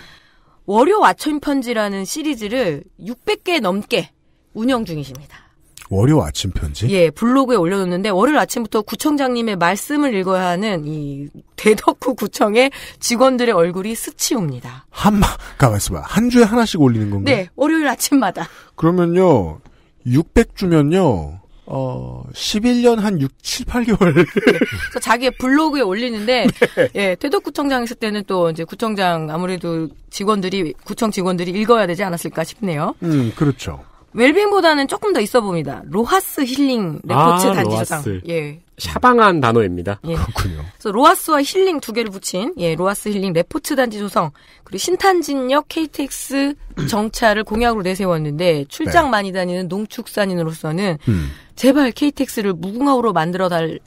월요 와천 편지라는 시리즈를 600개 넘게 운영 중이십니다. 월요 아침 편지? 예, 블로그에 올려놓는데 월요일 아침부터 구청장님의 말씀을 읽어야 하는 이 대덕구 구청의 직원들의 얼굴이 스치옵니다. 한 마, 가만 있어봐. 한 주에 하나씩 올리는 건가요? 네, 월요일 아침마다. 그러면요, 600주면요, 어, 11년 한 6, 7, 8개월. 네. 그래서 자기의 블로그에 올리는데, [LAUGHS] 네. 예, 태덕구청장 있을 때는 또 이제 구청장 아무래도 직원들이, 구청 직원들이 읽어야 되지 않았을까 싶네요. 음, 그렇죠. 웰빙보다는 조금 더 있어 봅니다. 로하스 힐링 레포츠 아, 단지장. 로 예. 샤방한 단어입니다. 예. 그렇군요. 그래서 로하스와 힐링 두 개를 붙인 예, 로하스 힐링 레포츠 단지 조성 그리고 신탄진역 KTX [CLEARS THROAT] 정차를 공약으로 내세웠는데 출장 네. 많이 다니는 농축산인으로서는 음. 제발 KTX를 무궁화호로 만들어 달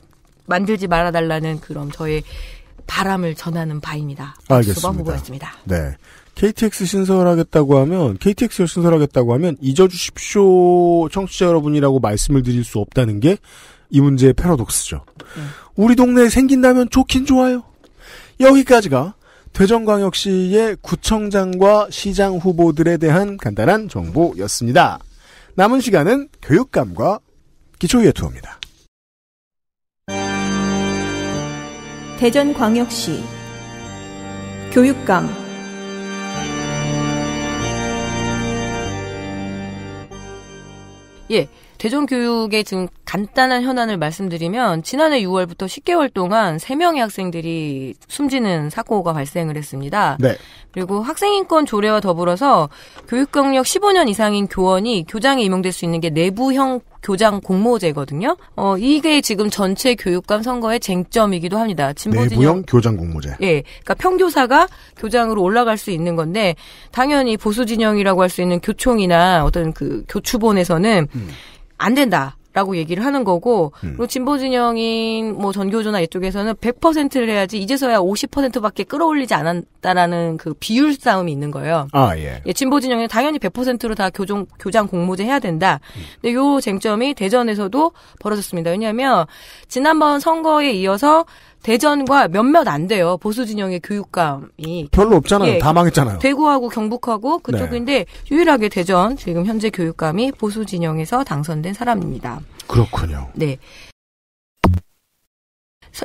만들지 말아 달라는 그런 저의 바람을 전하는 바입니다. 알겠습니다. 후보였습니다. 네. KTX 신설하겠다고 하면 KTX를 신설하겠다고 하면 잊어주십시오 청취자 여러분이라고 말씀을 드릴 수 없다는 게 이 문제의 패러독스죠. 네. 우리 동네에 생긴다면 좋긴 좋아요. 여기까지가 대전광역시의 구청장과 시장 후보들에 대한 간단한 정보였습니다. 남은 시간은 교육감과 기초의 투어입니다. 대전광역시 교육감 예. 대전 교육의 지금 간단한 현안을 말씀드리면 지난해 6월부터 10개월 동안 3명의 학생들이 숨지는 사고가 발생을 했습니다. 네. 그리고 학생인권 조례와 더불어서 교육경력 15년 이상인 교원이 교장에 임용될 수 있는 게 내부형 교장 공모제거든요. 어, 이게 지금 전체 교육감 선거의 쟁점이기도 합니다. 진보 내부형 교장 공모제. 예. 그러니까 평교사가 교장으로 올라갈 수 있는 건데 당연히 보수 진영이라고 할 수 있는 교총이나 어떤 그 교추본에서는 음. 안 된다. 라고 얘기를 하는 거고 음. 그리고 진보 진영인 뭐 전교조나 이쪽에서는 100%를 해야지 이제서야 50%밖에 끌어올리지 않았다라는 그 비율 싸움이 있는 거예요. 아 예. 예 진보 진영은 당연히 100%로 다 교정 교장 공모제 해야 된다. 음. 근데 요 쟁점이 대전에서도 벌어졌습니다. 왜냐하면 지난번 선거에 이어서 대전과 몇몇 안 돼요. 보수 진영의 교육감이 별로 없잖아요. 예, 다 망했잖아요. 대구하고 경북하고 그쪽인데 네. 유일하게 대전 지금 현재 교육감이 보수 진영에서 당선된 사람입니다. 그렇군요. 네.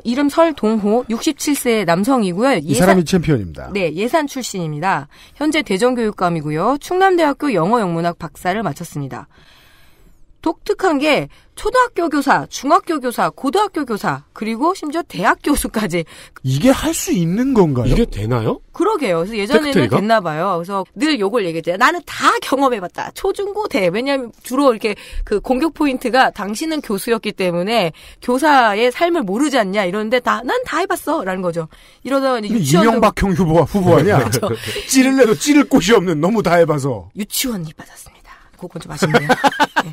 이름 설동호 67세 남성이고요. 예산, 이 사람이 챔피언입니다. 네, 예산 출신입니다. 현재 대전교육감이고요. 충남대학교 영어영문학 박사를 마쳤습니다. 독특한 게 초등학교 교사, 중학교 교사, 고등학교 교사, 그리고 심지어 대학 교수까지. 이게 할 수 있는 건가요? 이게 되나요? 그러게요. 그래서 예전에는 팩트리가? 됐나 봐요. 그래서 늘 요걸 얘기했잖아요. 나는 다 경험해봤다. 초중고 대. 왜냐하면 주로 이렇게 그 공격 포인트가 당신은 교수였기 때문에 교사의 삶을 모르지 않냐 이러는데 다 난 다 해봤어 라는 거죠. 이러다 이제 유치원 이명박형 후보 가 후보 아니야? [LAUGHS] 그렇죠. [LAUGHS] 찌를래도 찌를 곳이 없는 너무 다 해봐서 유치원이 받았습니다 그건 좀 아쉽네요. 네.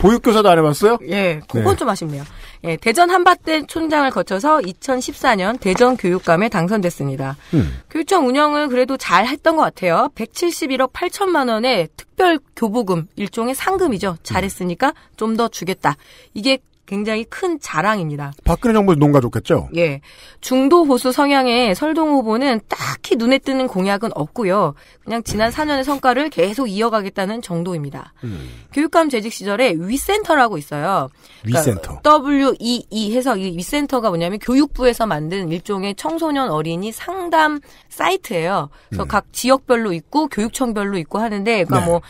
보육교사도 안 해봤어요? 예, 그건 네. 좀 아쉽네요. 예, 대전 한밭대 촌장을 거쳐서 2014년 대전 교육감에 당선됐습니다. 음. 교육청 운영을 그래도 잘 했던 것 같아요. 171억 8천만 원의 특별 교부금, 일종의 상금이죠. 잘했으니까 좀 더 주겠다. 이게 굉장히 큰 자랑입니다. 박근혜 정부 농가 좋겠죠? 예. 중도 보수 성향의 설동 후보는 딱히 눈에 띄는 공약은 없고요. 그냥 지난 4년의 성과를 계속 이어가겠다는 정도입니다. 음. 교육감 재직 시절에 위센터라고 있어요. 위센터. 그러니까 WEE e 해서 이 위센터가 뭐냐면 교육부에서 만든 일종의 청소년 어린이 상담 사이트예요. 그래서 음. 각 지역별로 있고 교육청별로 있고 하는데 그러니까 네. 뭐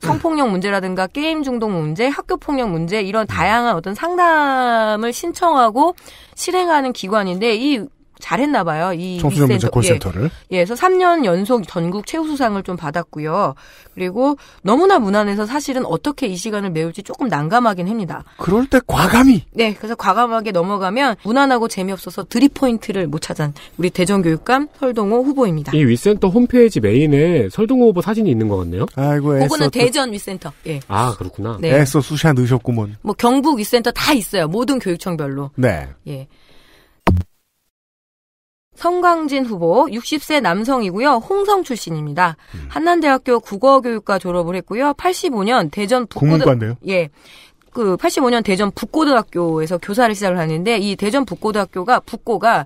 성폭력 문제라든가 게임 중독 문제, 학교 폭력 문제 이런 다양한 어떤 상담을 신청하고 실행하는 기관인데 이 잘했나 봐요. 이 청소년 문제 콜센터를 예, 예 그래서 3년 연속 전국 최우수상을 좀 받았고요. 그리고 너무나 무난해서 사실은 어떻게 이 시간을 메울지 조금 난감하긴 합니다. 그럴 때 과감히. 네, 그래서 과감하게 넘어가면 무난하고 재미없어서 드리 포인트를 못 찾은 우리 대전교육감 설동호 후보입니다. 이 위센터 홈페이지 메인에 설동호 후보 사진이 있는 것 같네요. 아이고, 그거는 대전 위센터. 예. 아 그렇구나. 네. 애써 수샤 넣으셨구먼. 뭐 경북 위센터 다 있어요. 모든 교육청별로. 네. 예. 성강진 후보 60세 남성이고요. 홍성 출신입니다. 음. 한남대학교 국어교육과 졸업을 했고요. 85년 대전 북고등 국문 예. 그 85년 대전 북고등학교에서 교사를 시작을 하는데 이 대전 북고등학교가 북고가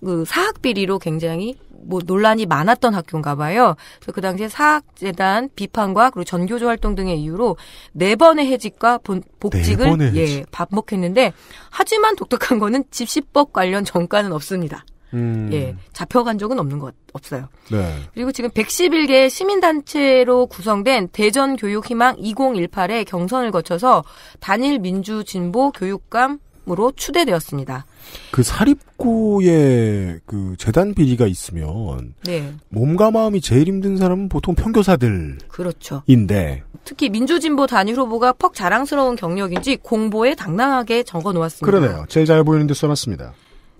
그 사학 비리로 굉장히 뭐 논란이 많았던 학교인가 봐요. 그래서 그 당시에 사학재단 비판과 그리고 전교조 활동 등의 이유로 네 번의 해직과 본, 복직을 네 번의 예, 반복했는데 하지만 독특한 거는 집시법 관련 전과는 없습니다. 음. 예, 잡혀간 적은 없는 것 없어요. 네. 그리고 지금 111개 시민단체로 구성된 대전 교육희망 2018의 경선을 거쳐서 단일 민주 진보 교육감으로 추대되었습니다. 그사립고의그 재단 비리가 있으면 네. 몸과 마음이 제일 힘든 사람은 보통 평교사들 그렇죠. 인데 특히 민주진보 단일 후보가 퍽 자랑스러운 경력인지 공보에 당당하게 적어 놓았습니다. 그러네요. 제일 잘 보이는데 써놨습니다.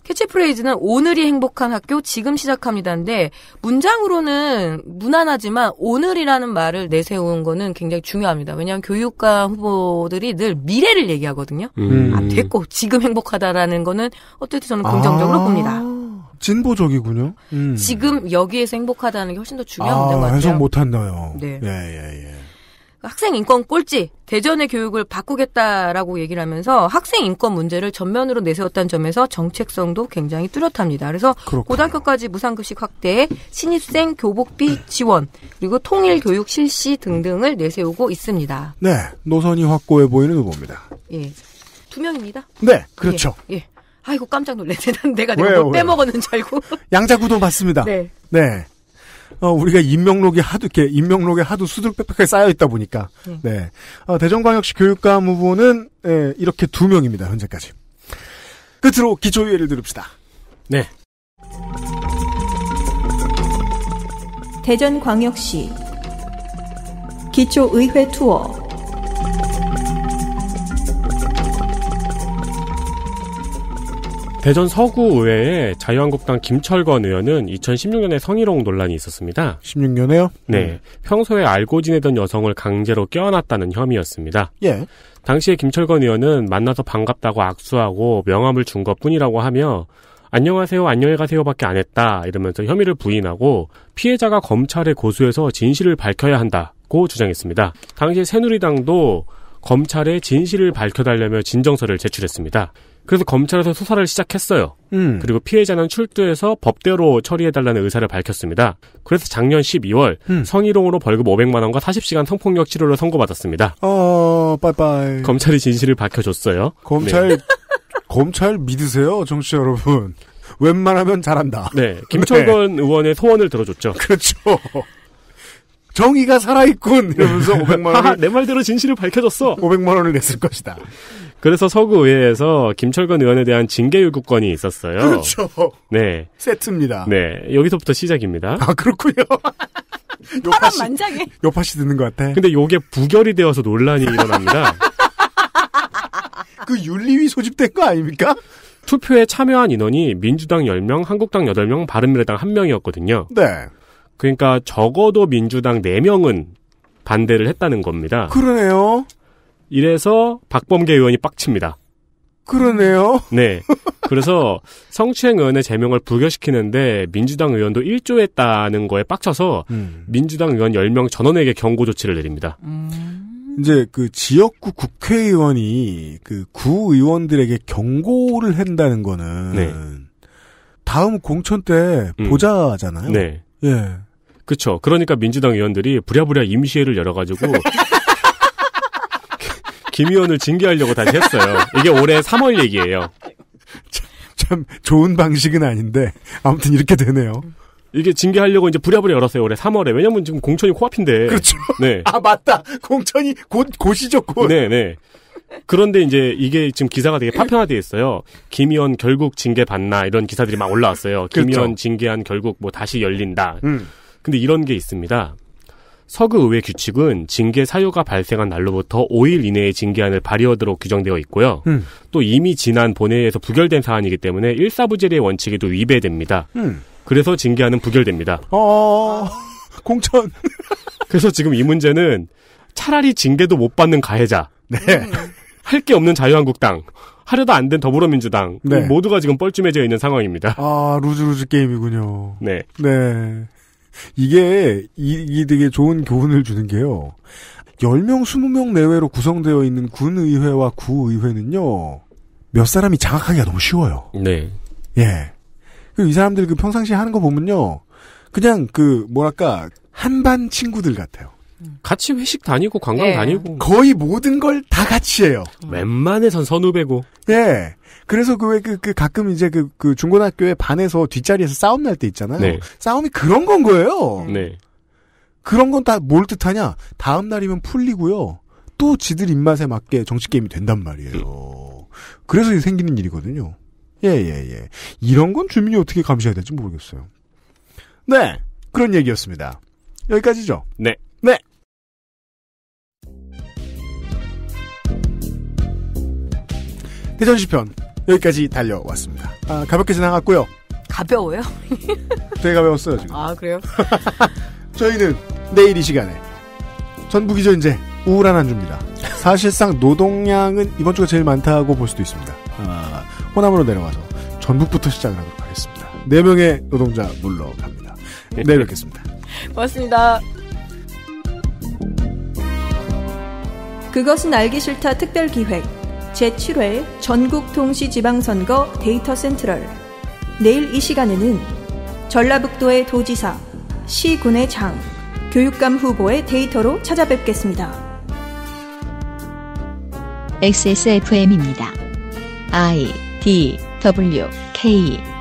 캐치프레이즈는 오늘이 행복한 학교 지금 시작합니다인데 문장으로는 무난하지만 오늘이라는 말을 내세운 거는 굉장히 중요합니다. 왜냐하면 교육감 후보들이 늘 미래를 얘기하거든요. 음. 아, 됐고 지금 행복하다라는 거는 어쨌든 저는 아, 긍정적으로 아. 봅니다. 진보적이군요. 음. 지금 여기에서 행복하다는 게 훨씬 더 중요한 아, 문것 같아요. 해석 못한다요. 네. 예, 예, 예. 학생 인권 꼴찌 대전의 교육을 바꾸겠다라고 얘기를 하면서 학생 인권 문제를 전면으로 내세웠다는 점에서 정책성도 굉장히 뚜렷합니다. 그래서 그렇군요. 고등학교까지 무상급식 확대, 신입생 교복비 네. 지원, 그리고 통일 교육 실시 등등을 내세우고 있습니다. 네, 노선이 확고해 보이는 후보입니다. 예, 두 명입니다. 네, 그렇죠. 예. 예. 아이고 깜짝 놀랐네. 난 내가 내가 왜요, 뭘 뭐 빼먹었는 줄 알고. 양자구도 맞습니다. 네. 네. 어, 우리가 인명록이 하도 이렇게 인명록에 하도 수두빽빽하게 룩 쌓여 있다 보니까 음. 네 어, 대전광역시 교육감 후보는 예, 이렇게 두 명입니다 현재까지. 끝으로 기초의회를 들읍시다. 네. 대전광역시 기초의회 투어 대전 서구의회 에 자유한국당 김철건 의원은 2016년에 성희롱 논란이 있었습니다. 16년에요? 네. 음. 평소에 알고 지내던 여성을 강제로 껴안았다는 혐의였습니다. 예. 당시에 김철건 의원은 만나서 반갑다고 악수하고 명함을 준 것뿐이라고 하며 안녕하세요, 안녕히 가세요밖에 안 했다 이러면서 혐의를 부인하고 피해자가 검찰에 고소해서 진실을 밝혀야 한다고 주장했습니다. 당시 새누리당도 검찰에 진실을 밝혀달라며 진정서를 제출했습니다. 그래서 검찰에서 수사를 시작했어요. 음. 그리고 피해자는 출두해서 법대로 처리해달라는 의사를 밝혔습니다. 그래서 작년 12월 음. 성희롱으로 벌금 500만 원과 40시간 성폭력 치료를 선고받았습니다. 어, 빠이빠이. 검찰이 진실을 밝혀줬어요. 검찰 네. [LAUGHS] 검찰 믿으세요, 정치 여러분. 웬만하면 잘한다. 네, 김철근 [LAUGHS] 네. 의원의 소원을 들어줬죠. 그렇죠. 정의가 살아있군 이러면서 500만 [LAUGHS] 원내 말대로 진실을 밝혀줬어. 500만 원을 냈을 것이다. 그래서 서구의회에서 김철근 의원에 대한 징계 요구권이 있었어요. 그렇죠. 네. 세트입니다. 네. 여기서부터 시작입니다. 아, 그렇군요. [LAUGHS] 요파시, 만장해. 요파시 듣는 것 같아. 근데 요게 부결이 되어서 논란이 일어납니다. [LAUGHS] 그 윤리위 소집된 거 아닙니까? 투표에 참여한 인원이 민주당 10명, 한국당 8명, 바른미래당 1명이었거든요. 네. 그러니까 적어도 민주당 4명은 반대를 했다는 겁니다. 그러네요. 이래서 박범계 의원이 빡칩니다. 그러네요. 네. [LAUGHS] 그래서 성추행 의원의 제명을 부결시키는데 민주당 의원도 일조했다는 거에 빡쳐서 음. 민주당 의원 10명 전원에게 경고 조치를 내립니다. 음. 이제 그 지역구 국회의원이 그 구의원들에게 경고를 한다는 거는 네. 다음 공천 때 음. 보자잖아요. 네. 예. 그렇죠. 그러니까 민주당 의원들이 부랴부랴 임시회를 열어가지고 [LAUGHS] 김 의원을 징계하려고 다시 했어요. 이게 올해 3월 얘기예요. 참, 참 좋은 방식은 아닌데 아무튼 이렇게 되네요. 이게 징계하려고 이제 부랴부랴 열었어요. 올해 3월에. 왜냐면 지금 공천이 코앞인데. 그렇죠. 네. [LAUGHS] 아, 맞다. 공천이 곧, 곧이죠, 곧. 네네. 네. 그런데 이제 이게 지금 기사가 되게 파편화돼 있어요. 김의원 결국 징계 받나 이런 기사들이 막 올라왔어요. 그렇죠. 김의원 그렇죠. 징계한 결국 뭐 다시 열린다. 음. 근데 이런 게 있습니다. 서구의회 규칙은 징계 사유가 발생한 날로부터 5일 이내에 징계안을 발의하도록 규정되어 있고요. 음. 또 이미 지난 본회의에서 부결된 사안이기 때문에 일사부재의 원칙에도 위배됩니다. 음. 그래서 징계안은 부결됩니다. 어, [LAUGHS] 공천. [LAUGHS] 그래서 지금 이 문제는 차라리 징계도 못 받는 가해자. 네. [LAUGHS] 할게 없는 자유한국당. 하려도안 된 더불어민주당 네. 모두가 지금 뻘쭘해져 있는 상황입니다. 아 루즈루즈 게임이군요. 네. 네. 이게, 이, 이 되게 좋은 교훈을 주는 게요. 10명, 20명 내외로 구성되어 있는 군의회와 구의회는요, 몇 사람이 장악하기가 너무 쉬워요. 네. 예. 이 사람들 그 평상시에 하는 거 보면요, 그냥 그, 뭐랄까, 한반 친구들 같아요. 같이 회식 다니고 관광 네. 다니고 거의 모든 걸 다 같이 해요. 음. 웬만해선 선후배고. 예. 그래서 그왜그그 그, 그 가끔 이제 그, 그중고등학교에 반에서 뒷자리에서 싸움 날 때 있잖아요. 네. 싸움이 그런 건 거예요. 네. 네. 그런 건 다 뭘 뜻하냐? 다음 날이면 풀리고요. 또 지들 입맛에 맞게 정치 게임이 된단 말이에요. 그래서 생기는 일이거든요. 예, 예, 예. 이런 건 주민이 어떻게 감시해야 될지 모르겠어요. 네. 그런 얘기였습니다. 여기까지죠? 네. 해전시편 여기까지 달려왔습니다. 아, 가볍게 지나갔고요. 가벼워요? 되게 가벼웠어요, 지금. 아, 그래요? [LAUGHS] 저희는 내일 이 시간에 전북 이전 이제 우울한 한 주입니다. 사실상 노동량은 이번 주가 제일 많다고 볼 수도 있습니다. 아, 호남으로 내려와서 전북부터 시작을 하도록 하겠습니다. 4명의 노동자 물러갑니다. 내일 뵙겠습니다. 고맙습니다. 그것은 알기 싫다 특별 기획 제7회 전국동시지방선거 데이터 센트럴. 내일 이 시간에는 전라북도의 도지사, 시군의 장, 교육감 후보의 데이터로 찾아뵙겠습니다. XSFM입니다. I D W K